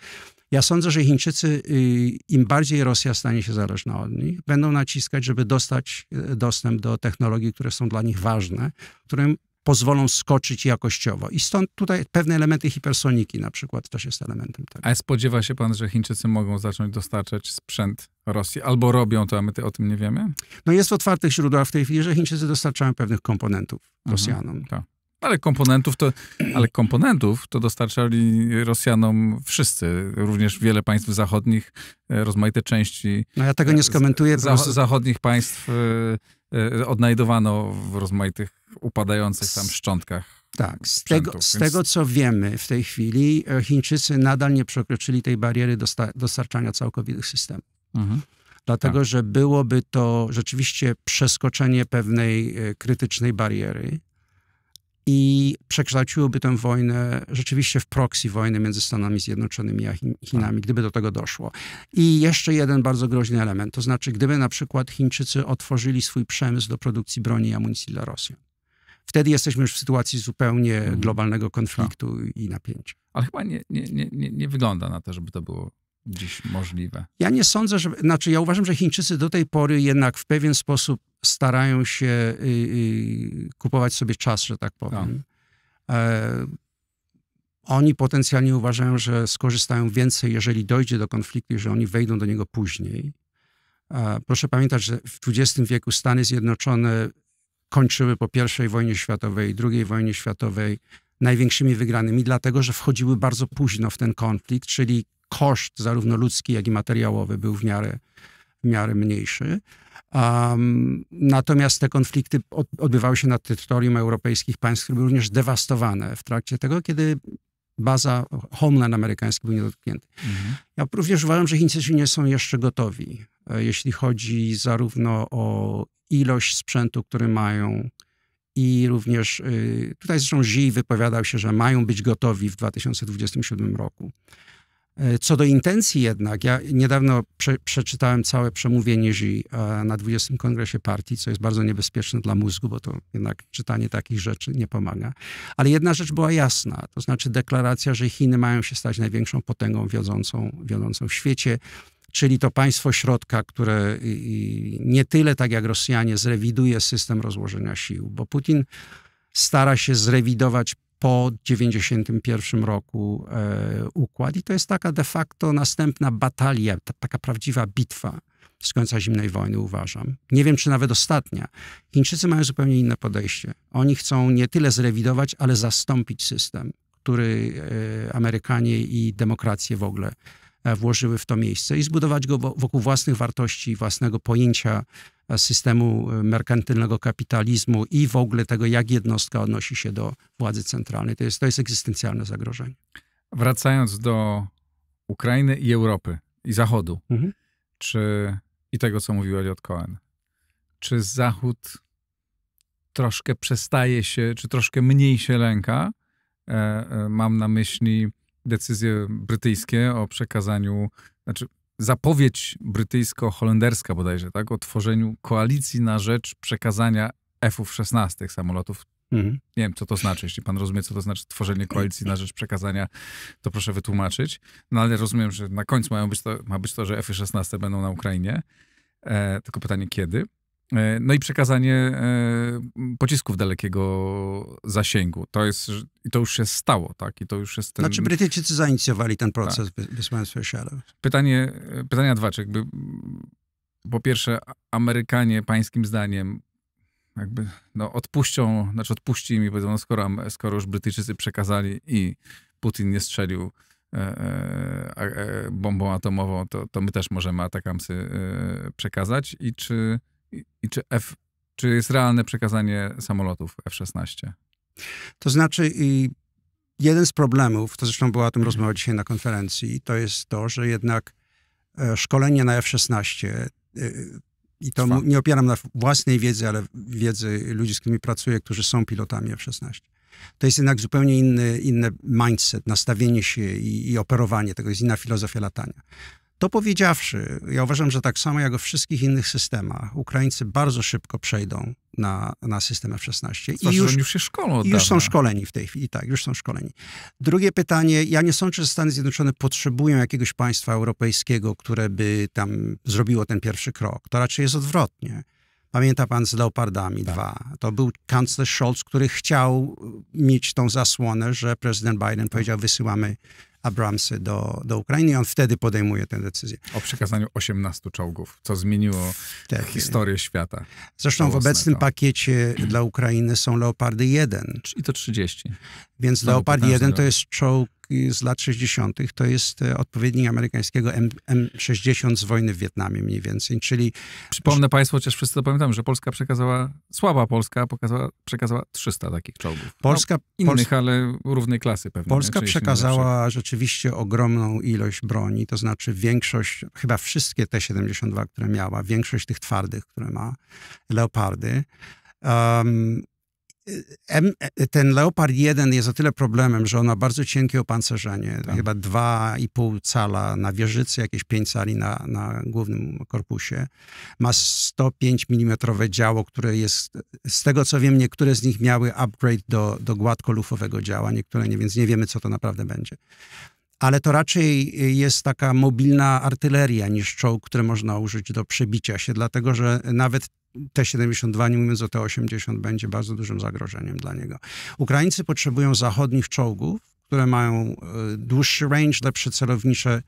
Ja sądzę, że Chińczycy, y, im bardziej Rosja stanie się zależna od nich, będą naciskać, żeby dostać e, dostęp do technologii, które są dla nich ważne, którym pozwolą skoczyć jakościowo. I stąd tutaj pewne elementy hipersoniki na przykład też jest elementem tego. Tak. A spodziewa się pan, że Chińczycy mogą zacząć dostarczać sprzęt Rosji albo robią to, a my o tym nie wiemy? No jest w otwartych źródłach w tej chwili, że Chińczycy dostarczają pewnych komponentów mhm. Rosjanom. Mhm, tak. Ale komponentów to, ale komponentów to dostarczali Rosjanom wszyscy, również wiele państw zachodnich, e, rozmaite części. No ja tego nie e, skomentuję. Z zachodnich państw e, odnajdowano w rozmaitych upadających tam szczątkach. Tak, z tego, więc... z tego co wiemy w tej chwili, Chińczycy nadal nie przekroczyli tej bariery dostarczania całkowitych systemów. Mhm. Dlatego, tak. że byłoby to rzeczywiście przeskoczenie pewnej krytycznej bariery i przekształciłyby tę wojnę rzeczywiście w proxy wojny między Stanami Zjednoczonymi a Chinami, tak. gdyby do tego doszło. I jeszcze jeden bardzo groźny element, to znaczy gdyby na przykład Chińczycy otworzyli swój przemysł do produkcji broni i amunicji dla Rosji, Wtedy jesteśmy już w sytuacji zupełnie mhm. globalnego konfliktu tak. i napięcia. Ale chyba nie, nie, nie, nie wygląda na to, żeby to było dziś możliwe? Ja nie sądzę, że. Znaczy, ja uważam, że Chińczycy do tej pory jednak w pewien sposób starają się y, y, kupować sobie czas, że tak powiem. Tak. E, oni potencjalnie uważają, że skorzystają więcej, jeżeli dojdzie do konfliktu, że oni wejdą do niego później. E, proszę pamiętać, że w XX wieku Stany Zjednoczone kończyły po I wojnie światowej, II wojnie światowej największymi wygranymi, dlatego że wchodziły bardzo późno w ten konflikt, czyli koszt zarówno ludzki, jak i materiałowy był w miarę, w miarę mniejszy. Um, natomiast te konflikty odbywały się na terytorium europejskich państw, które były również dewastowane w trakcie tego, kiedy baza homeland amerykański był niedotknięty. Mhm. Ja również uważam, że Chińczycy nie są jeszcze gotowi, e, jeśli chodzi zarówno o ilość sprzętu, który mają, i również y, tutaj zresztą Xi wypowiadał się, że mają być gotowi w 2027 roku. E, co do intencji jednak, ja niedawno prze, przeczytałem całe przemówienie Xi e, na 20. Kongresie Partii, co jest bardzo niebezpieczne dla mózgu, bo to jednak czytanie takich rzeczy nie pomaga. Ale jedna rzecz była jasna, to znaczy deklaracja, że Chiny mają się stać największą potęgą wiodącą, wiodącą w świecie, czyli to państwo środka, które nie tyle tak jak Rosjanie zrewiduje system rozłożenia sił, bo Putin stara się zrewidować po 1991 roku e, układ. I to jest taka de facto następna batalia, taka prawdziwa bitwa z końca zimnej wojny, uważam. Nie wiem, czy nawet ostatnia. Chińczycy mają zupełnie inne podejście. Oni chcą nie tyle zrewidować, ale zastąpić system, który e, Amerykanie i demokrację w ogóle E, włożyły w to miejsce i zbudować go wokół własnych wartości, własnego pojęcia e, systemu e, merkantylnego kapitalizmu i w ogóle tego, jak jednostka odnosi się do władzy centralnej. To jest, to jest egzystencjalne zagrożenie. Wracając do Ukrainy i Europy i Zachodu, mhm. czy i tego, co mówił Eliot Cohen, czy Zachód troszkę przestaje się, czy troszkę mniej się lęka? mam na myśli decyzje brytyjskie o przekazaniu, znaczy zapowiedź brytyjsko-holenderska bodajże, tak, o tworzeniu koalicji na rzecz przekazania F-16 samolotów. Mhm. Nie wiem, co to znaczy. Jeśli pan rozumie, co to znaczy tworzenie koalicji na rzecz przekazania, to proszę wytłumaczyć. No ale rozumiem, że na końcu mają być to, ma być to, że F-16 będą na Ukrainie. E, tylko pytanie kiedy. E, no i przekazanie e, pocisków dalekiego zasięgu. To jest, i to już się stało, tak? I to już jest ten... Znaczy Brytyjczycy zainicjowali ten proces tak. wysłanstwa Shadow. Pytanie, pytania dwa, czy jakby po pierwsze Amerykanie pańskim zdaniem jakby no, odpuścią, znaczy odpuści mi, powiedzą, no, skoro, skoro już Brytyjczycy przekazali i Putin nie strzelił e, e, e bombą atomową, to, to my też możemy atakam e, przekazać i czy i czy, F, czy jest realne przekazanie samolotów F-16? To znaczy, jeden z problemów, to zresztą była o tym mhm. rozmowa dzisiaj na konferencji, to jest to, że jednak e, szkolenie na F-16 e, i to Trwa. nie opieram na własnej wiedzy, ale wiedzy ludzi, z którymi pracuję, którzy są pilotami F-16. To jest jednak zupełnie inny, inny mindset, nastawienie się i, i operowanie tego, jest inna filozofia latania. To powiedziawszy, ja uważam, że tak samo jak we wszystkich innych systemach, Ukraińcy bardzo szybko przejdą na, na system F-16. I znaczy, już, już się szkolą. Już są szkoleni w tej chwili, tak, już są szkoleni. Drugie pytanie, ja nie sądzę, że Stany Zjednoczone potrzebują jakiegoś państwa europejskiego, które by tam zrobiło ten pierwszy krok. To raczej jest odwrotnie. Pamięta pan z Leopardami tak. To był kanclerz Scholz, który chciał mieć tą zasłonę, że prezydent Biden powiedział, wysyłamy Abramsy do, do Ukrainy i on wtedy podejmuje tę decyzję. O przekazaniu 18 czołgów, co zmieniło tę historię świata. Zresztą w obecnym pakiecie dla Ukrainy są Leopardy 1. I to 30. Więc Znowu Leopard 1 to jest czołg z lat 60. to jest e, odpowiednik amerykańskiego M M60 z wojny w Wietnamie mniej więcej, czyli... Przypomnę Państwu, chociaż wszyscy to pamiętam, że Polska przekazała, słaba Polska pokazała, przekazała 300 takich czołgów. No, Polska, no, innych, Pols ale równej klasy pewnie. Polska nie? przekazała rzeczywiście ogromną ilość broni, to znaczy większość, chyba wszystkie te 72, które miała, większość tych twardych, które ma, Leopardy. Um, E, ten Leopard 1 jest o tyle problemem, że on ma bardzo cienkie opancerzenie, tak. chyba 2,5 cala na wieżycy, jakieś 5 cali na, na głównym korpusie. Ma 105 mm działo, które jest, z tego co wiem, niektóre z nich miały upgrade do, do gładkolufowego działa, niektóre nie, więc nie wiemy, co to naprawdę będzie. Ale to raczej jest taka mobilna artyleria niż czołg, który można użyć do przebicia się, dlatego że nawet te 72, nie mówiąc o t 80, będzie bardzo dużym zagrożeniem dla niego. Ukraińcy potrzebują zachodnich czołgów, które mają e, dłuższy range, lepsze celownicze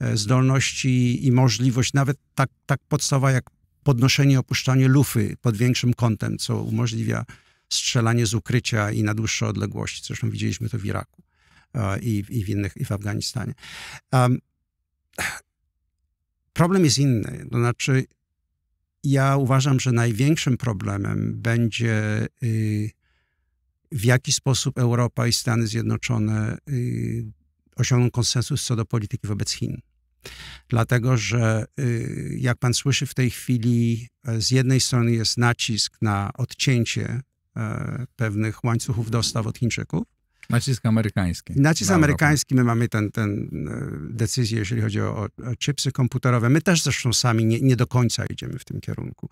e, zdolności i możliwość, nawet tak, tak podstawa jak podnoszenie, opuszczanie lufy pod większym kątem, co umożliwia strzelanie z ukrycia i na dłuższe odległości. Zresztą widzieliśmy to w Iraku e, i, i w innych, i w Afganistanie. Um, problem jest inny. To znaczy, ja uważam, że największym problemem będzie y, w jaki sposób Europa i Stany Zjednoczone y, osiągną konsensus co do polityki wobec Chin. Dlatego, że y, jak pan słyszy w tej chwili, e, z jednej strony jest nacisk na odcięcie e, pewnych łańcuchów dostaw od Chińczyków, Nacisk amerykański. Nacisk amerykański. My mamy tę ten, ten e, decyzję, jeżeli chodzi o, o chipsy komputerowe. My też zresztą sami nie, nie do końca idziemy w tym kierunku.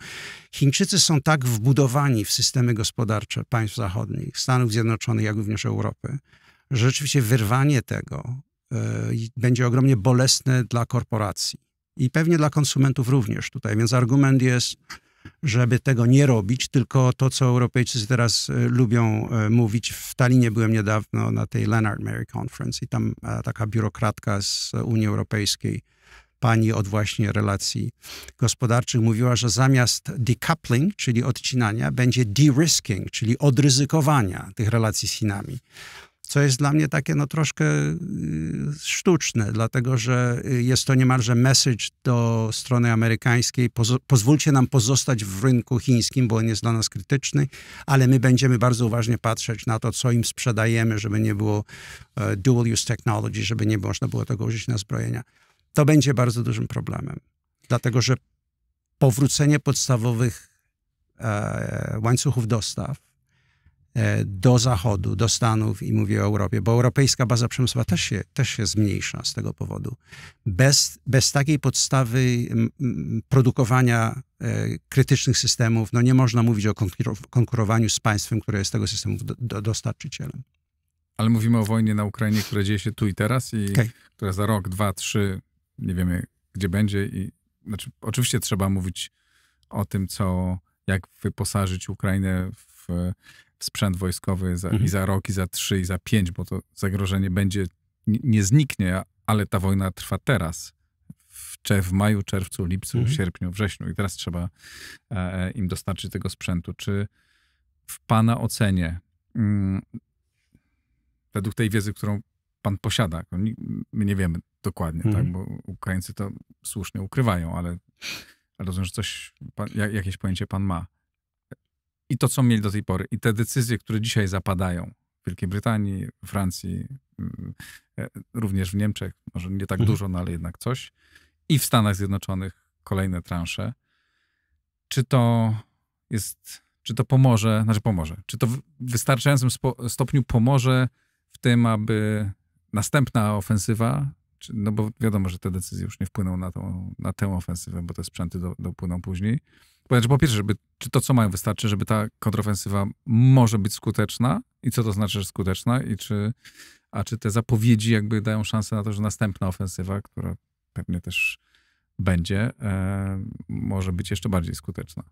Chińczycy są tak wbudowani w systemy gospodarcze państw zachodnich, Stanów Zjednoczonych, jak również Europy, że rzeczywiście wyrwanie tego y, będzie ogromnie bolesne dla korporacji i pewnie dla konsumentów również tutaj. Więc argument jest żeby tego nie robić, tylko to, co Europejczycy teraz e, lubią e, mówić. W Talinie byłem niedawno na tej Leonard Mary Conference i tam e, taka biurokratka z Unii Europejskiej, pani od właśnie relacji gospodarczych mówiła, że zamiast decoupling, czyli odcinania, będzie de-risking, czyli odryzykowania tych relacji z Chinami co jest dla mnie takie no troszkę y, sztuczne, dlatego że y, jest to niemalże message do strony amerykańskiej, pozwólcie nam pozostać w rynku chińskim, bo on jest dla nas krytyczny, ale my będziemy bardzo uważnie patrzeć na to, co im sprzedajemy, żeby nie było e, dual use technology, żeby nie można było tego użyć na zbrojenia. To będzie bardzo dużym problemem, dlatego że powrócenie podstawowych e, łańcuchów dostaw E, do Zachodu, do Stanów i mówię o Europie, bo europejska baza przemysłowa też się, też się zmniejsza z tego powodu. Bez, bez takiej podstawy produkowania e, krytycznych systemów, no nie można mówić o konkurowaniu z państwem, które jest tego systemu dostarczycielem. Ale mówimy o wojnie na Ukrainie, która dzieje się tu i teraz i okay. która za rok, dwa, trzy, nie wiemy gdzie będzie i znaczy, oczywiście trzeba mówić o tym, co, jak wyposażyć Ukrainę w w sprzęt wojskowy za, mhm. i za rok, i za trzy, i za pięć, bo to zagrożenie będzie, nie, nie zniknie, ale ta wojna trwa teraz. W, w maju, czerwcu, lipcu, mhm. sierpniu, wrześniu i teraz trzeba e, e, im dostarczyć tego sprzętu. Czy w Pana ocenie, mm, według tej wiedzy, którą Pan posiada, my nie wiemy dokładnie, tak? mhm. tak, bo Ukraińcy to słusznie ukrywają, ale, ale rozumiem, że coś, pan, jakieś pojęcie Pan ma i to, co mieli do tej pory, i te decyzje, które dzisiaj zapadają w Wielkiej Brytanii, Francji, mm, e, również w Niemczech, może nie tak mhm. dużo, no ale jednak coś, i w Stanach Zjednoczonych kolejne transze, czy to jest, czy to pomoże, znaczy pomoże, czy to w wystarczającym stopniu pomoże w tym, aby następna ofensywa, czy, no bo wiadomo, że te decyzje już nie wpłyną na, tą, na tę ofensywę, bo te sprzęty do, dopłyną później, po pierwsze, żeby, czy to, co mają, wystarczy, żeby ta kontrofensywa może być skuteczna i co to znaczy, że skuteczna i czy, a czy te zapowiedzi jakby dają szansę na to, że następna ofensywa, która pewnie też będzie, e, może być jeszcze bardziej skuteczna.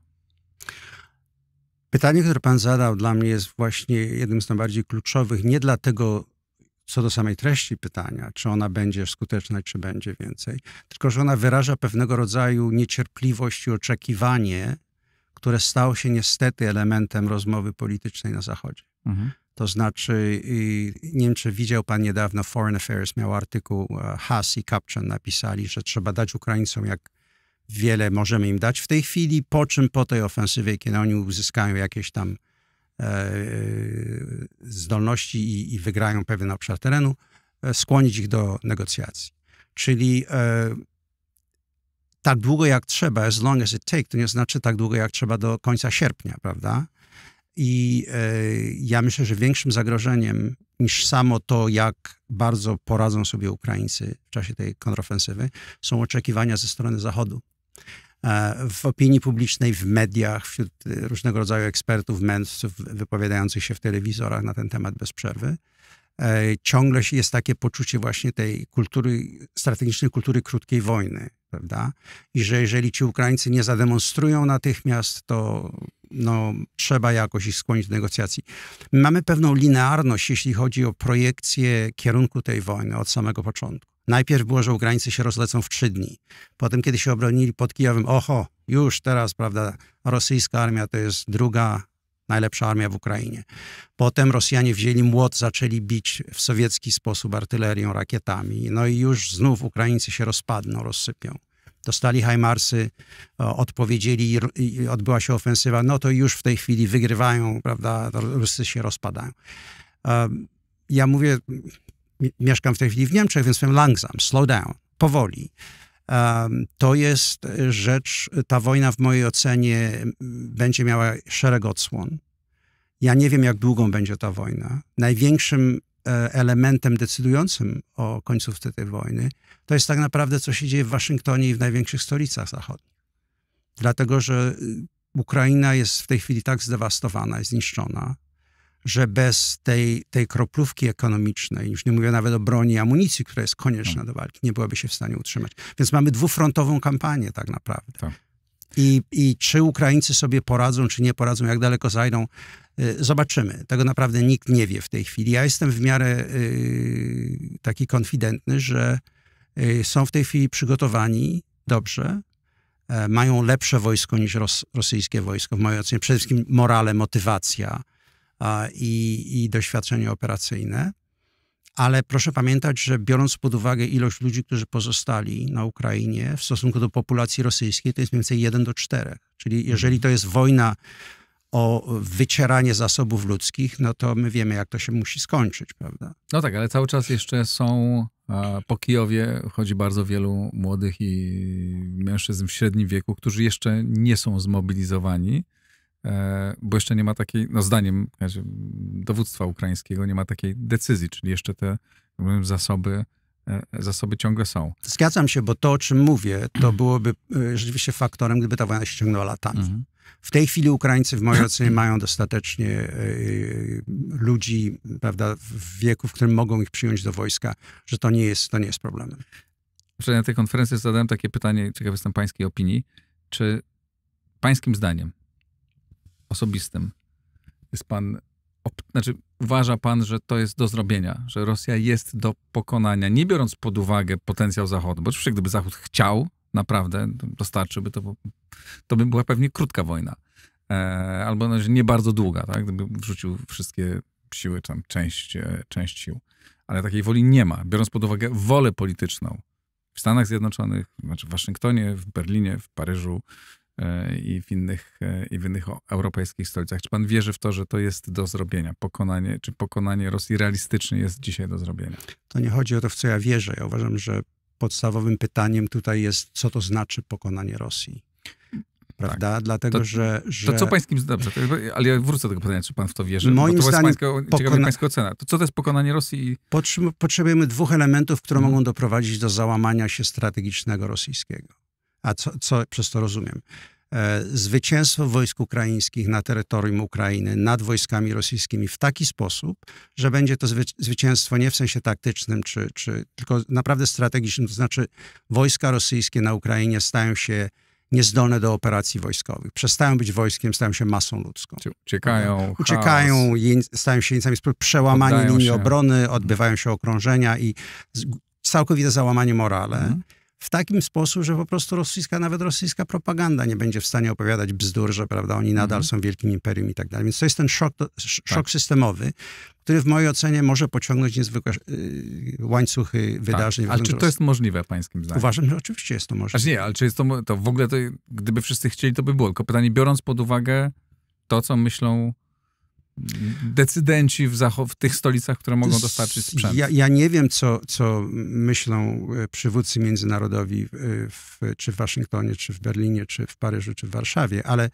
Pytanie, które pan zadał, dla mnie jest właśnie jednym z najbardziej kluczowych, nie dlatego, co do samej treści pytania, czy ona będzie skuteczna, czy będzie więcej, tylko że ona wyraża pewnego rodzaju niecierpliwość i oczekiwanie, które stało się niestety elementem rozmowy politycznej na Zachodzie. Mhm. To znaczy, nie wiem, czy widział pan niedawno, Foreign Affairs miał artykuł, e, Haas i Kapczan napisali, że trzeba dać Ukraińcom, jak wiele możemy im dać w tej chwili, po czym po tej ofensywie, kiedy oni uzyskają jakieś tam E, zdolności i, i wygrają pewien obszar terenu, e, skłonić ich do negocjacji. Czyli e, tak długo jak trzeba, as long as it takes. to nie znaczy tak długo jak trzeba do końca sierpnia, prawda? I ja myślę, że większym zagrożeniem niż samo to, jak bardzo poradzą sobie Ukraińcy w czasie tej kontrofensywy, są oczekiwania ze strony Zachodu. E, w opinii publicznej, w mediach, wśród e, różnego rodzaju ekspertów, mędrców wypowiadających się w telewizorach na ten temat bez przerwy. E, ciągle jest takie poczucie właśnie tej kultury, strategicznej kultury krótkiej wojny, prawda? I że jeżeli ci Ukraińcy nie zademonstrują natychmiast, to no, trzeba jakoś ich skłonić do negocjacji. Mamy pewną linearność, jeśli chodzi o projekcję kierunku tej wojny od samego początku. Najpierw było, że Ukraińcy się rozlecą w trzy dni. Potem, kiedy się obronili pod Kijowem, oho, już teraz, prawda, rosyjska armia to jest druga najlepsza armia w Ukrainie. Potem Rosjanie wzięli młot, zaczęli bić w sowiecki sposób artylerią, rakietami. No i już znów Ukraińcy się rozpadną, rozsypią. Dostali Hajmarsy, odpowiedzieli, odbyła się ofensywa, no to już w tej chwili wygrywają, prawda, Rusy się rozpadają. Ja mówię, mieszkam w tej chwili w Niemczech, więc powiem langsam, slow down, powoli. To jest rzecz, ta wojna w mojej ocenie będzie miała szereg odsłon. Ja nie wiem, jak długą będzie ta wojna. Największym e, elementem decydującym o końcówce tej wojny to jest tak naprawdę, co się dzieje w Waszyngtonie i w największych stolicach zachodnich. Dlatego, że y, Ukraina jest w tej chwili tak zdewastowana i zniszczona, że bez tej, tej kroplówki ekonomicznej, już nie mówię nawet o broni i amunicji, która jest konieczna no. do walki, nie byłaby się w stanie utrzymać. Więc mamy dwufrontową kampanię tak naprawdę. Tak. I, I czy Ukraińcy sobie poradzą, czy nie poradzą, jak daleko zajdą, y, Zobaczymy. Tego naprawdę nikt nie wie w tej chwili. Ja jestem w miarę y, taki konfidentny, że y, są w tej chwili przygotowani dobrze. E, mają lepsze wojsko niż ros, rosyjskie wojsko, w mojej ocenie. Przede wszystkim morale, motywacja, i, i doświadczenie operacyjne. Ale proszę pamiętać, że biorąc pod uwagę ilość ludzi, którzy pozostali na Ukrainie w stosunku do populacji rosyjskiej, to jest mniej więcej 1 do 4. Czyli jeżeli to jest wojna o wycieranie zasobów ludzkich, no to my wiemy, jak to się musi skończyć, prawda? No tak, ale cały czas jeszcze są po Kijowie chodzi bardzo wielu młodych i mężczyzn w średnim wieku, którzy jeszcze nie są zmobilizowani. E, bo jeszcze nie ma takiej, no zdaniem dowództwa ukraińskiego, nie ma takiej decyzji, czyli jeszcze te zasoby, e, zasoby ciągle są. Zgadzam się, bo to, o czym mówię, to byłoby e, rzeczywiście faktorem, gdyby ta wojna się ciągnęła latami. Mhm. W tej chwili Ukraińcy, w mojej ocenie, mają dostatecznie ludzi prawda, w wieku, w którym mogą ich przyjąć do wojska, że to nie jest, to nie jest problemem. Na tej konferencji zadałem takie pytanie, ciekaw jestem pańskiej opinii, czy pańskim zdaniem osobistym. Jest pan, znaczy uważa pan, że to jest do zrobienia, że Rosja jest do pokonania, nie biorąc pod uwagę potencjał Zachodu, bo oczywiście gdyby Zachód chciał, naprawdę dostarczyłby, to, to by była pewnie krótka wojna. E, albo no, nie bardzo długa, tak? Gdyby wrzucił wszystkie siły, tam część, e, część sił. Ale takiej woli nie ma, biorąc pod uwagę wolę polityczną w Stanach Zjednoczonych, znaczy w Waszyngtonie, w Berlinie, w Paryżu, E, i w innych, e, i w innych europejskich stolicach. Czy pan wierzy w to, że to jest do zrobienia? Pokonanie, czy pokonanie Rosji realistycznie jest dzisiaj do zrobienia? To nie chodzi o to, w co ja wierzę. Ja uważam, że podstawowym pytaniem tutaj jest, co to znaczy pokonanie Rosji. Prawda? Tak. Dlatego, to, że, że, To co pańskim... Dobrze, to, ale ja wrócę do tego pytania, czy pan w to wierzy. Moim zdaniem... Pańska, pokona... pańska ocena. To co to jest pokonanie Rosji? Potrzebujemy dwóch elementów, które hmm. mogą doprowadzić do załamania się strategicznego rosyjskiego a co, co przez to rozumiem? E, zwycięstwo wojsk ukraińskich na terytorium Ukrainy nad wojskami rosyjskimi w taki sposób, że będzie to zwycięstwo nie w sensie taktycznym, czy, czy, tylko naprawdę strategicznym, to znaczy wojska rosyjskie na Ukrainie stają się niezdolne do operacji wojskowych. Przestają być wojskiem, stają się masą ludzką. Uciekają. Uciekają, stają się jeńcami, przełamanie linii się. obrony, odbywają się okrążenia i całkowite załamanie morale. Mhm w takim sposób, że po prostu rosyjska, nawet rosyjska propaganda nie będzie w stanie opowiadać bzdur, że prawda, oni nadal mhm. są wielkim imperium i tak dalej. Więc to jest ten szok, szok tak. systemowy, który w mojej ocenie może pociągnąć niezwykłe y, łańcuchy tak. wydarzeń. Tak. Ale czy to jest możliwe, pańskim zdaniem? Uważam, że oczywiście jest to możliwe. Aż znaczy nie, ale czy jest to, to w ogóle, to, gdyby wszyscy chcieli, to by było. Tylko pytanie, biorąc pod uwagę to, co myślą decydenci w, w tych stolicach, które mogą dostarczyć sprzęt? Ja, ja, nie wiem, co, co myślą e, przywódcy międzynarodowi e, w, czy w Waszyngtonie, czy w Berlinie, czy w Paryżu, czy w Warszawie, ale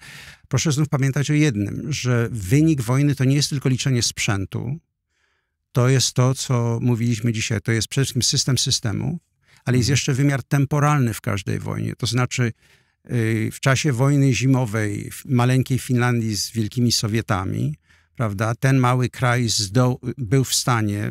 proszę znów pamiętać o jednym, że wynik wojny to nie jest tylko liczenie sprzętu, to jest to, co mówiliśmy dzisiaj, to jest przede wszystkim system systemu, ale jest mhm. jeszcze wymiar temporalny w każdej wojnie, to znaczy e, w czasie wojny zimowej w maleńkiej Finlandii z wielkimi Sowietami, prawda, ten mały kraj był w stanie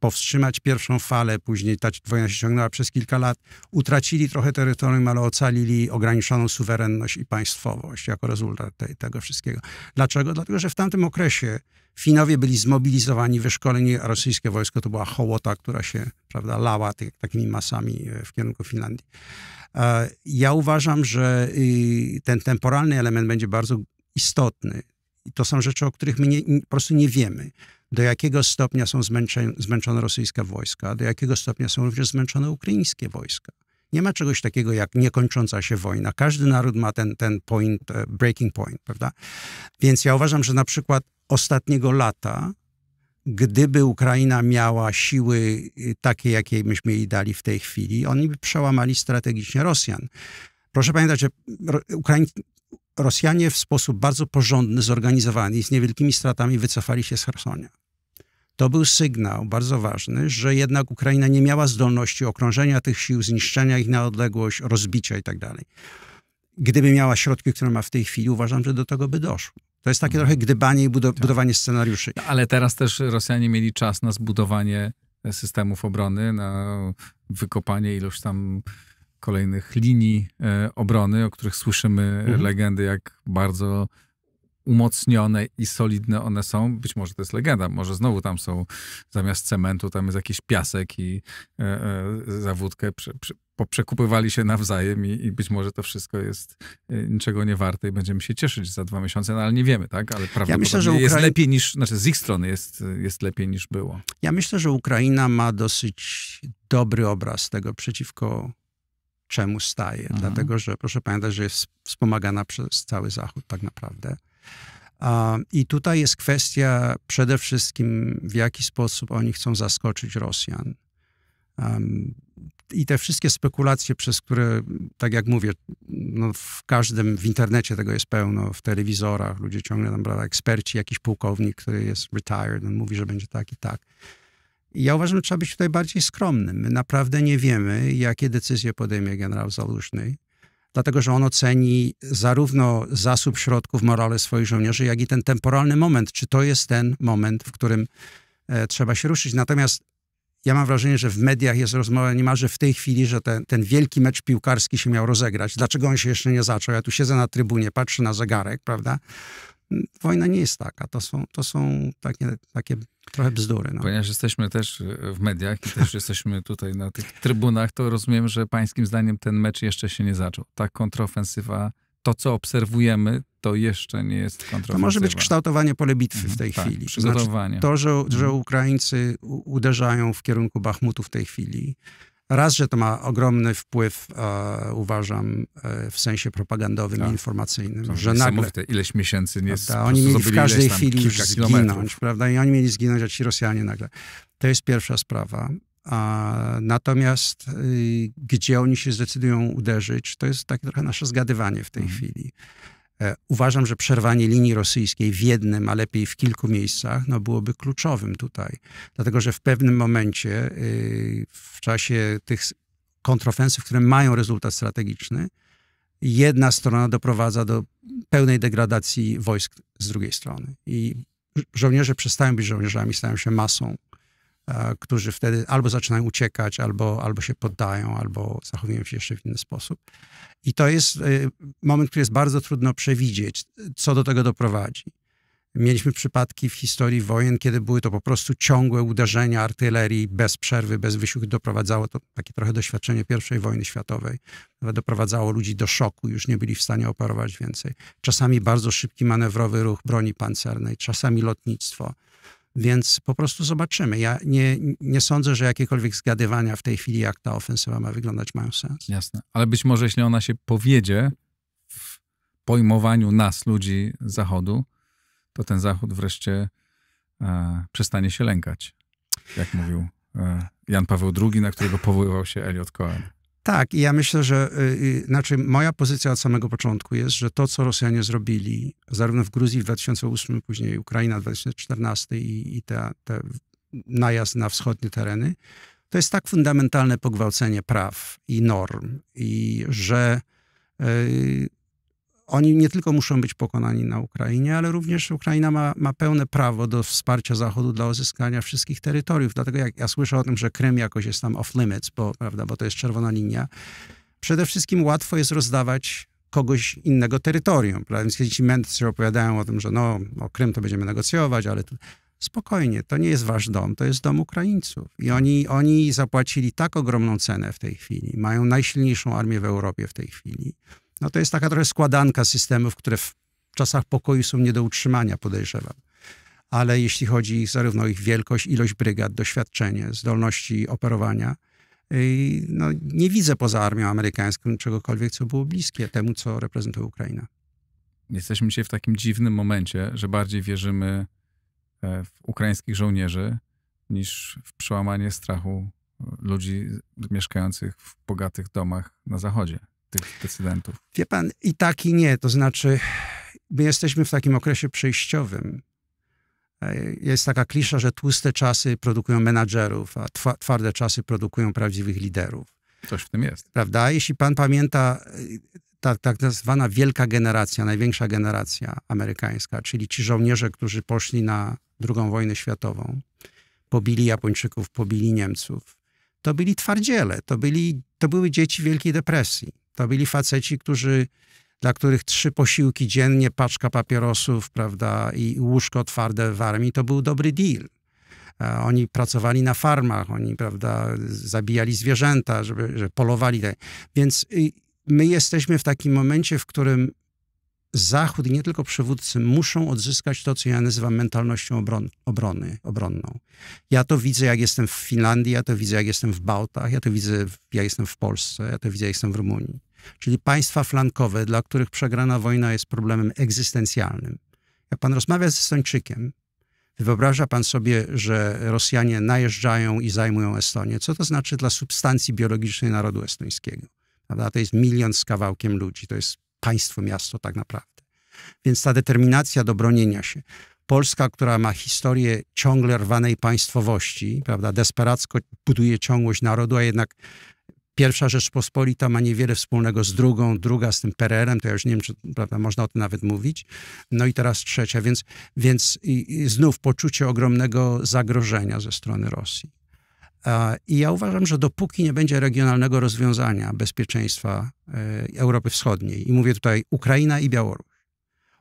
powstrzymać pierwszą falę, później ta wojna się ciągnęła przez kilka lat, utracili trochę terytorium, ale ocalili ograniczoną suwerenność i państwowość jako rezultat tej, tego wszystkiego. Dlaczego? Dlatego, że w tamtym okresie Finowie byli zmobilizowani, wyszkoleni, a rosyjskie wojsko to była hołota, która się prawda, lała ty, takimi masami e, w kierunku Finlandii. E, ja uważam, że y, ten temporalny element będzie bardzo istotny to są rzeczy, o których my nie, po prostu nie wiemy. Do jakiego stopnia są zmęczone, zmęczone rosyjskie wojska, do jakiego stopnia są również zmęczone ukraińskie wojska. Nie ma czegoś takiego jak niekończąca się wojna. Każdy naród ma ten, ten point, e, breaking point, prawda? Więc ja uważam, że na przykład ostatniego lata, gdyby Ukraina miała siły y, takie, jakie myśmy jej dali w tej chwili, oni by przełamali strategicznie Rosjan. Proszę pamiętać, że Ukraiń, Rosjanie w sposób bardzo porządny, zorganizowany i z niewielkimi stratami wycofali się z Chersonia. To był sygnał bardzo ważny, że jednak Ukraina nie miała zdolności okrążenia tych sił, zniszczenia ich na odległość, rozbicia i tak dalej. Gdyby miała środki, które ma w tej chwili, uważam, że do tego by doszło. To jest takie mhm. trochę gdybanie i tak. budowanie tak. scenariuszy. No, ale teraz też Rosjanie mieli czas na zbudowanie systemów obrony, na wykopanie iluś tam kolejnych linii e, obrony, o których słyszymy mhm. legendy, jak bardzo umocnione i solidne one są. Być może to jest legenda, może znowu tam są zamiast cementu, tam jest jakiś piasek i e, e, zawódkę poprzekupywali się nawzajem i, i, być może to wszystko jest niczego nie warte i będziemy się cieszyć za dwa miesiące, no ale nie wiemy, tak? Ale prawdopodobnie ja myślę, że Ukraina... jest lepiej niż, znaczy z ich strony jest, jest lepiej niż było. Ja myślę, że Ukraina ma dosyć dobry obraz tego, przeciwko czemu staje. Mhm. Dlatego, że proszę pamiętać, że jest wspomagana przez cały Zachód tak naprawdę. I tutaj jest kwestia przede wszystkim, w jaki sposób oni chcą zaskoczyć Rosjan. I te wszystkie spekulacje, przez które, tak jak mówię, no w każdym, w internecie tego jest pełno, w telewizorach ludzie ciągle tam, prawda, eksperci, jakiś pułkownik, który jest retired, on mówi, że będzie tak i tak. Ja uważam, że trzeba być tutaj bardziej skromnym. My naprawdę nie wiemy, jakie decyzje podejmie generał Zalużny, dlatego że on oceni zarówno zasób środków, morale swoich żołnierzy, jak i ten temporalny moment, czy to jest ten moment, w którym e, trzeba się ruszyć. Natomiast ja mam wrażenie, że w mediach jest rozmowa niemalże w tej chwili, że ten, ten wielki mecz piłkarski się miał rozegrać. Dlaczego on się jeszcze nie zaczął? Ja tu siedzę na trybunie, patrzę na zegarek, prawda? wojna nie jest taka. To są, to są takie, takie trochę bzdury. No. Ponieważ jesteśmy też e, w mediach i też jesteśmy tutaj na tych trybunach, to rozumiem, że pańskim zdaniem ten mecz jeszcze się nie zaczął. Ta kontrofensywa, to co obserwujemy, to jeszcze nie jest kontrofensywa. To może być kształtowanie pole bitwy w mhm, tej tak, chwili. Znaczy, przygotowanie. Znaczy to, że, że mhm. Ukraińcy uderzają w kierunku Bachmutu w tej chwili, Raz, że to ma ogromny wpływ, e, uważam, e, w sensie propagandowym tak. i informacyjnym. To że nagle, ileś miesięcy nie prawda, Oni mieli w każdej chwili już zginąć, prawda? I oni mieli zginąć, a ci Rosjanie nagle. To jest pierwsza sprawa. A, natomiast y, gdzie oni się zdecydują uderzyć, to jest takie trochę nasze zgadywanie w tej mhm. chwili. E, uważam, że przerwanie linii rosyjskiej w jednym, a lepiej w kilku miejscach, no byłoby kluczowym tutaj. Dlatego, że w pewnym momencie y, w czasie tych kontrofensyw, które mają rezultat strategiczny, jedna strona doprowadza do pełnej degradacji wojsk z drugiej strony. I żołnierze przestają być żołnierzami, stają się masą E, którzy wtedy albo zaczynają uciekać, albo, albo się poddają, albo zachowują się jeszcze w inny sposób. I to jest e, moment, który jest bardzo trudno przewidzieć, co do tego doprowadzi. Mieliśmy przypadki w historii wojen, kiedy były to po prostu ciągłe uderzenia artylerii bez przerwy, bez wysiłku. Doprowadzało to takie trochę doświadczenie I wojny światowej. Doprowadzało ludzi do szoku, już nie byli w stanie operować więcej. Czasami bardzo szybki manewrowy ruch broni pancernej, czasami lotnictwo więc po prostu zobaczymy. Ja nie, nie sądzę, że jakiekolwiek zgadywania w tej chwili, jak ta ofensywa ma wyglądać, mają sens. Jasne. Ale być może, jeśli ona się powiedzie w pojmowaniu nas, ludzi Zachodu, to ten Zachód wreszcie e, przestanie się lękać. Jak mówił e, Jan Paweł II, na którego powoływał się Eliot Cohen. Tak, i ja myślę, że y, y, znaczy moja pozycja od samego początku jest, że to, co Rosjanie zrobili, zarówno w Gruzji w 2008, później Ukraina w 2014 i, i ten te najazd na wschodnie tereny, to jest tak fundamentalne pogwałcenie praw i norm, i że y, oni nie tylko muszą być pokonani na Ukrainie, ale również Ukraina ma, ma pełne prawo do wsparcia Zachodu dla odzyskania wszystkich terytoriów. Dlatego jak ja słyszę o tym, że Krym jakoś jest tam off-limits, bo, prawda, bo to jest czerwona linia, przede wszystkim łatwo jest rozdawać kogoś innego terytorium. Prawda? Więc kiedy ci mędrcy opowiadają o tym, że no, o Krym to będziemy negocjować, ale spokojnie, to nie jest wasz dom, to jest dom Ukraińców. I oni, oni zapłacili tak ogromną cenę w tej chwili, mają najsilniejszą armię w Europie w tej chwili no to jest taka trochę składanka systemów, które w czasach pokoju są nie do utrzymania, podejrzewam. Ale jeśli chodzi zarówno o ich wielkość, ilość brygad, doświadczenie, zdolności operowania, y, no, nie widzę poza armią amerykańską czegokolwiek, co było bliskie temu, co reprezentuje Ukraina. Jesteśmy dzisiaj w takim dziwnym momencie, że bardziej wierzymy e, w ukraińskich żołnierzy niż w przełamanie strachu e, ludzi mieszkających w bogatych domach na zachodzie tych decydentów? Wie pan, i tak, i nie. To znaczy, my jesteśmy w takim okresie przejściowym. E, jest taka klisza, że tłuste czasy produkują menadżerów, a twarde czasy produkują prawdziwych liderów. Coś w tym jest. Prawda? Jeśli pan pamięta, e, ta tak zwana wielka generacja, największa generacja amerykańska, czyli ci żołnierze, którzy poszli na II wojnę światową, pobili Japończyków, pobili Niemców, to byli twardziele, to, byli, to były dzieci Wielkiej Depresji. To byli faceci, którzy, dla których trzy posiłki dziennie, paczka papierosów, prawda, i łóżko twarde w armii, to był dobry deal. Oni pracowali na farmach, oni, prawda, zabijali zwierzęta, żeby, żeby polowali. Więc y, my jesteśmy w takim momencie, w którym Zachód i nie tylko przywódcy muszą odzyskać to, co ja nazywam mentalnością obron obrony, obronną. Ja to widzę, jak jestem w Finlandii, ja to widzę, jak jestem w Bałtach, ja to widzę, jak jestem w Polsce, ja to widzę, jak jestem w Rumunii. Czyli państwa flankowe, dla których przegrana wojna jest problemem egzystencjalnym. Jak pan rozmawia z Estończykiem, wyobraża pan sobie, że Rosjanie najeżdżają i zajmują Estonię. Co to znaczy dla substancji biologicznej narodu estońskiego? Prawda? To jest milion z kawałkiem ludzi, to jest państwo, miasto tak naprawdę. Więc ta determinacja do bronienia się. Polska, która ma historię ciągle rwanej państwowości, prawda, desperacko buduje ciągłość narodu, a jednak pierwsza Rzeczpospolita ma niewiele wspólnego z drugą, druga z tym PRL-em, to ja już nie wiem, czy prawda, można o tym nawet mówić. No i teraz trzecia, więc, więc i, i znów poczucie ogromnego zagrożenia ze strony Rosji. I ja uważam, że dopóki nie będzie regionalnego rozwiązania bezpieczeństwa e, Europy Wschodniej, i mówię tutaj Ukraina i Białoruś,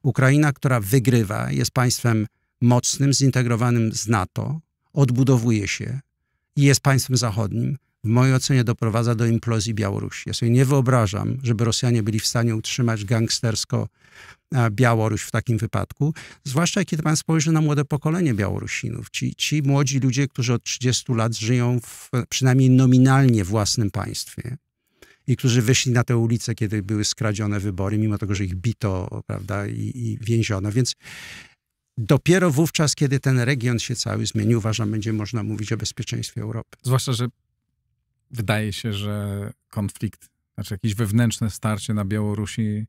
Ukraina, która wygrywa, jest państwem mocnym, zintegrowanym z NATO, odbudowuje się i jest państwem zachodnim, w mojej ocenie doprowadza do implozji Białorusi. Ja sobie nie wyobrażam, żeby Rosjanie byli w stanie utrzymać gangstersko e, Białoruś w takim wypadku. Zwłaszcza kiedy pan spojrzy na młode pokolenie Białorusinów. Ci, ci młodzi ludzie, którzy od 30 lat żyją w, przynajmniej nominalnie własnym państwie i którzy wyszli na te ulice, kiedy były skradzione wybory, mimo tego, że ich bito prawda, i, i więziono. Więc dopiero wówczas, kiedy ten region się cały zmieni, uważam, będzie można mówić o bezpieczeństwie Europy. Zwłaszcza, że wydaje się, że konflikt, znaczy jakieś wewnętrzne starcie na Białorusi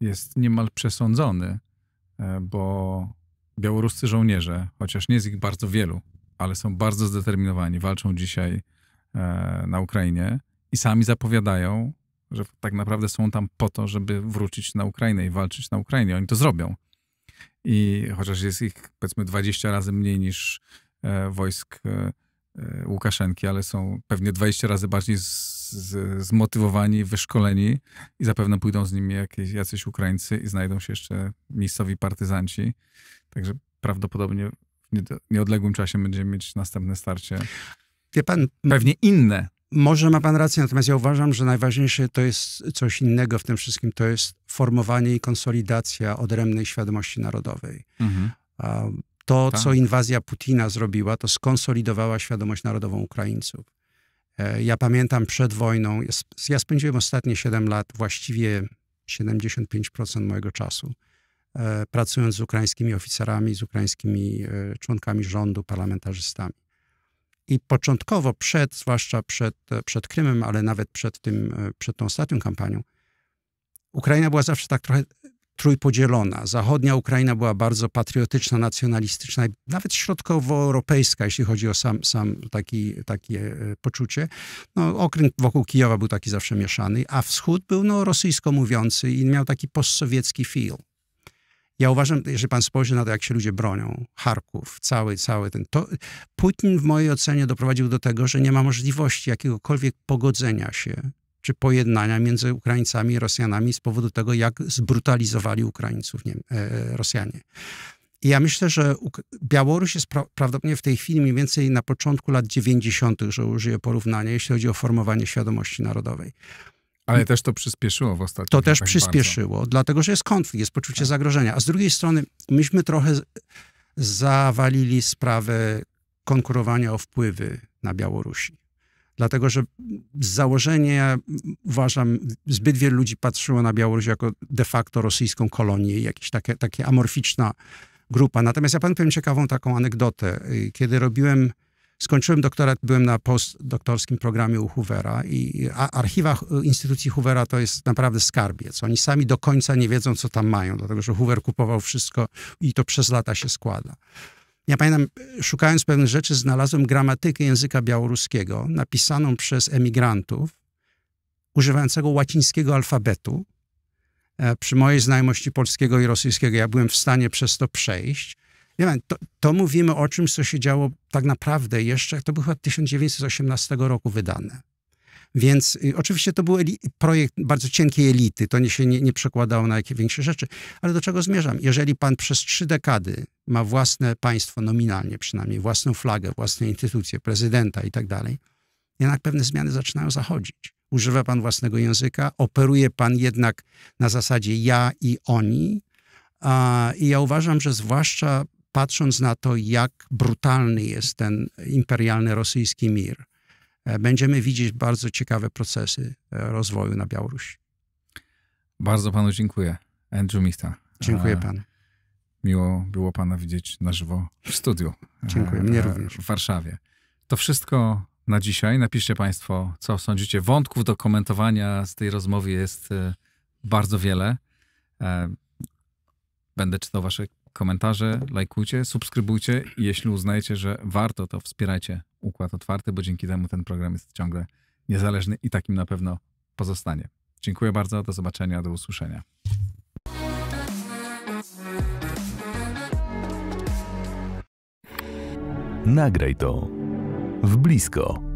jest niemal przesądzony, e, bo białoruscy żołnierze, chociaż nie jest ich bardzo wielu, ale są bardzo zdeterminowani, walczą dzisiaj e, na Ukrainie i sami zapowiadają, że tak naprawdę są tam po to, żeby wrócić na Ukrainę i walczyć na Ukrainie. Oni to zrobią. I chociaż jest ich powiedzmy 20 razy mniej niż e, wojsk E, Łukaszenki, ale są pewnie 20 razy bardziej zmotywowani, wyszkoleni i zapewne pójdą z nimi jakieś, jacyś Ukraińcy i znajdą się jeszcze miejscowi partyzanci. Także prawdopodobnie w nieodległym czasie będziemy mieć następne starcie. Wie pan, pewnie inne. Może ma pan rację, natomiast ja uważam, że najważniejsze to jest coś innego w tym wszystkim, to jest formowanie i konsolidacja odrębnej świadomości narodowej. Mhm. To, tak. co inwazja Putina zrobiła, to skonsolidowała świadomość narodową Ukraińców. E, ja pamiętam przed wojną, ja spędziłem ostatnie 7 lat, właściwie 75% mojego czasu, e, pracując z ukraińskimi oficerami, z ukraińskimi e, członkami rządu, parlamentarzystami. I początkowo przed, zwłaszcza przed, przed Krymem, ale nawet przed, tym, przed tą ostatnią kampanią, Ukraina była zawsze tak trochę trójpodzielona. Zachodnia Ukraina była bardzo patriotyczna, nacjonalistyczna, nawet środkowoeuropejska, jeśli chodzi o sam, sam taki, takie e, poczucie. No, okręt wokół Kijowa był taki zawsze mieszany, a wschód był no, rosyjsko mówiący i miał taki postsowiecki feel. Ja uważam, jeżeli pan spojrzy na to, jak się ludzie bronią, Charków, cały, cały ten, to Putin w mojej ocenie doprowadził do tego, że nie ma możliwości jakiegokolwiek pogodzenia się czy pojednania między Ukraińcami i Rosjanami z powodu tego, jak zbrutalizowali Ukraińców nie, e, e, Rosjanie. I ja myślę, że Białoruś jest pra prawdopodobnie w tej chwili mniej więcej na początku lat 90., że użyję porównania, jeśli chodzi o formowanie świadomości narodowej. Ale też to przyspieszyło w ostatnich To też przyspieszyło, bardzo. dlatego że jest konflikt, jest poczucie tak. zagrożenia. A z drugiej strony myśmy trochę zawalili sprawę konkurowania o wpływy na Białorusi. Dlatego, że z założenia uważam, zbyt wielu ludzi patrzyło na Białoruś jako de facto rosyjską kolonię jakaś takie, takie amorficzna grupa. Natomiast ja panu powiem ciekawą taką anegdotę. Kiedy robiłem Skończyłem doktorat, byłem na postdoktorskim programie u Hoovera i archiwa instytucji Hoovera to jest naprawdę skarbiec. Oni sami do końca nie wiedzą, co tam mają, dlatego że Hoover kupował wszystko i to przez lata się składa. Ja pamiętam, szukając pewnych rzeczy, znalazłem gramatykę języka białoruskiego napisaną przez emigrantów używającego łacińskiego alfabetu. E, przy mojej znajomości polskiego i rosyjskiego ja byłem w stanie przez to przejść. Wiem, to, to mówimy o czymś, co się działo tak naprawdę jeszcze, to było chyba 1918 roku wydane. Więc y, oczywiście to był projekt bardzo cienkiej elity, to nie, się nie, nie przekładało na jakieś większe rzeczy. Ale do czego zmierzam? Jeżeli pan przez trzy dekady ma własne państwo, nominalnie przynajmniej, własną flagę, własne instytucje, prezydenta i tak dalej, jednak pewne zmiany zaczynają zachodzić. Używa pan własnego języka, operuje pan jednak na zasadzie ja i oni. A, I ja uważam, że zwłaszcza patrząc na to, jak brutalny jest ten imperialny rosyjski mir, E, będziemy widzieć bardzo ciekawe procesy e, rozwoju na Białorusi. Bardzo panu dziękuję, Andrew Mista. Dziękuję e, panu. Miło było pana widzieć na żywo w studiu. Dziękuję, mnie również. W Warszawie. To wszystko na dzisiaj. Napiszcie państwo, co sądzicie. Wątków do komentowania z tej rozmowy jest bardzo wiele. Będę czytał wasze komentarze, lajkujcie, subskrybujcie i jeśli uznajecie, że warto, to wspierajcie Układ Otwarty, bo dzięki temu ten program jest ciągle niezależny i takim na pewno pozostanie. Dziękuję bardzo, do zobaczenia, do usłyszenia. Nagraj to w blisko.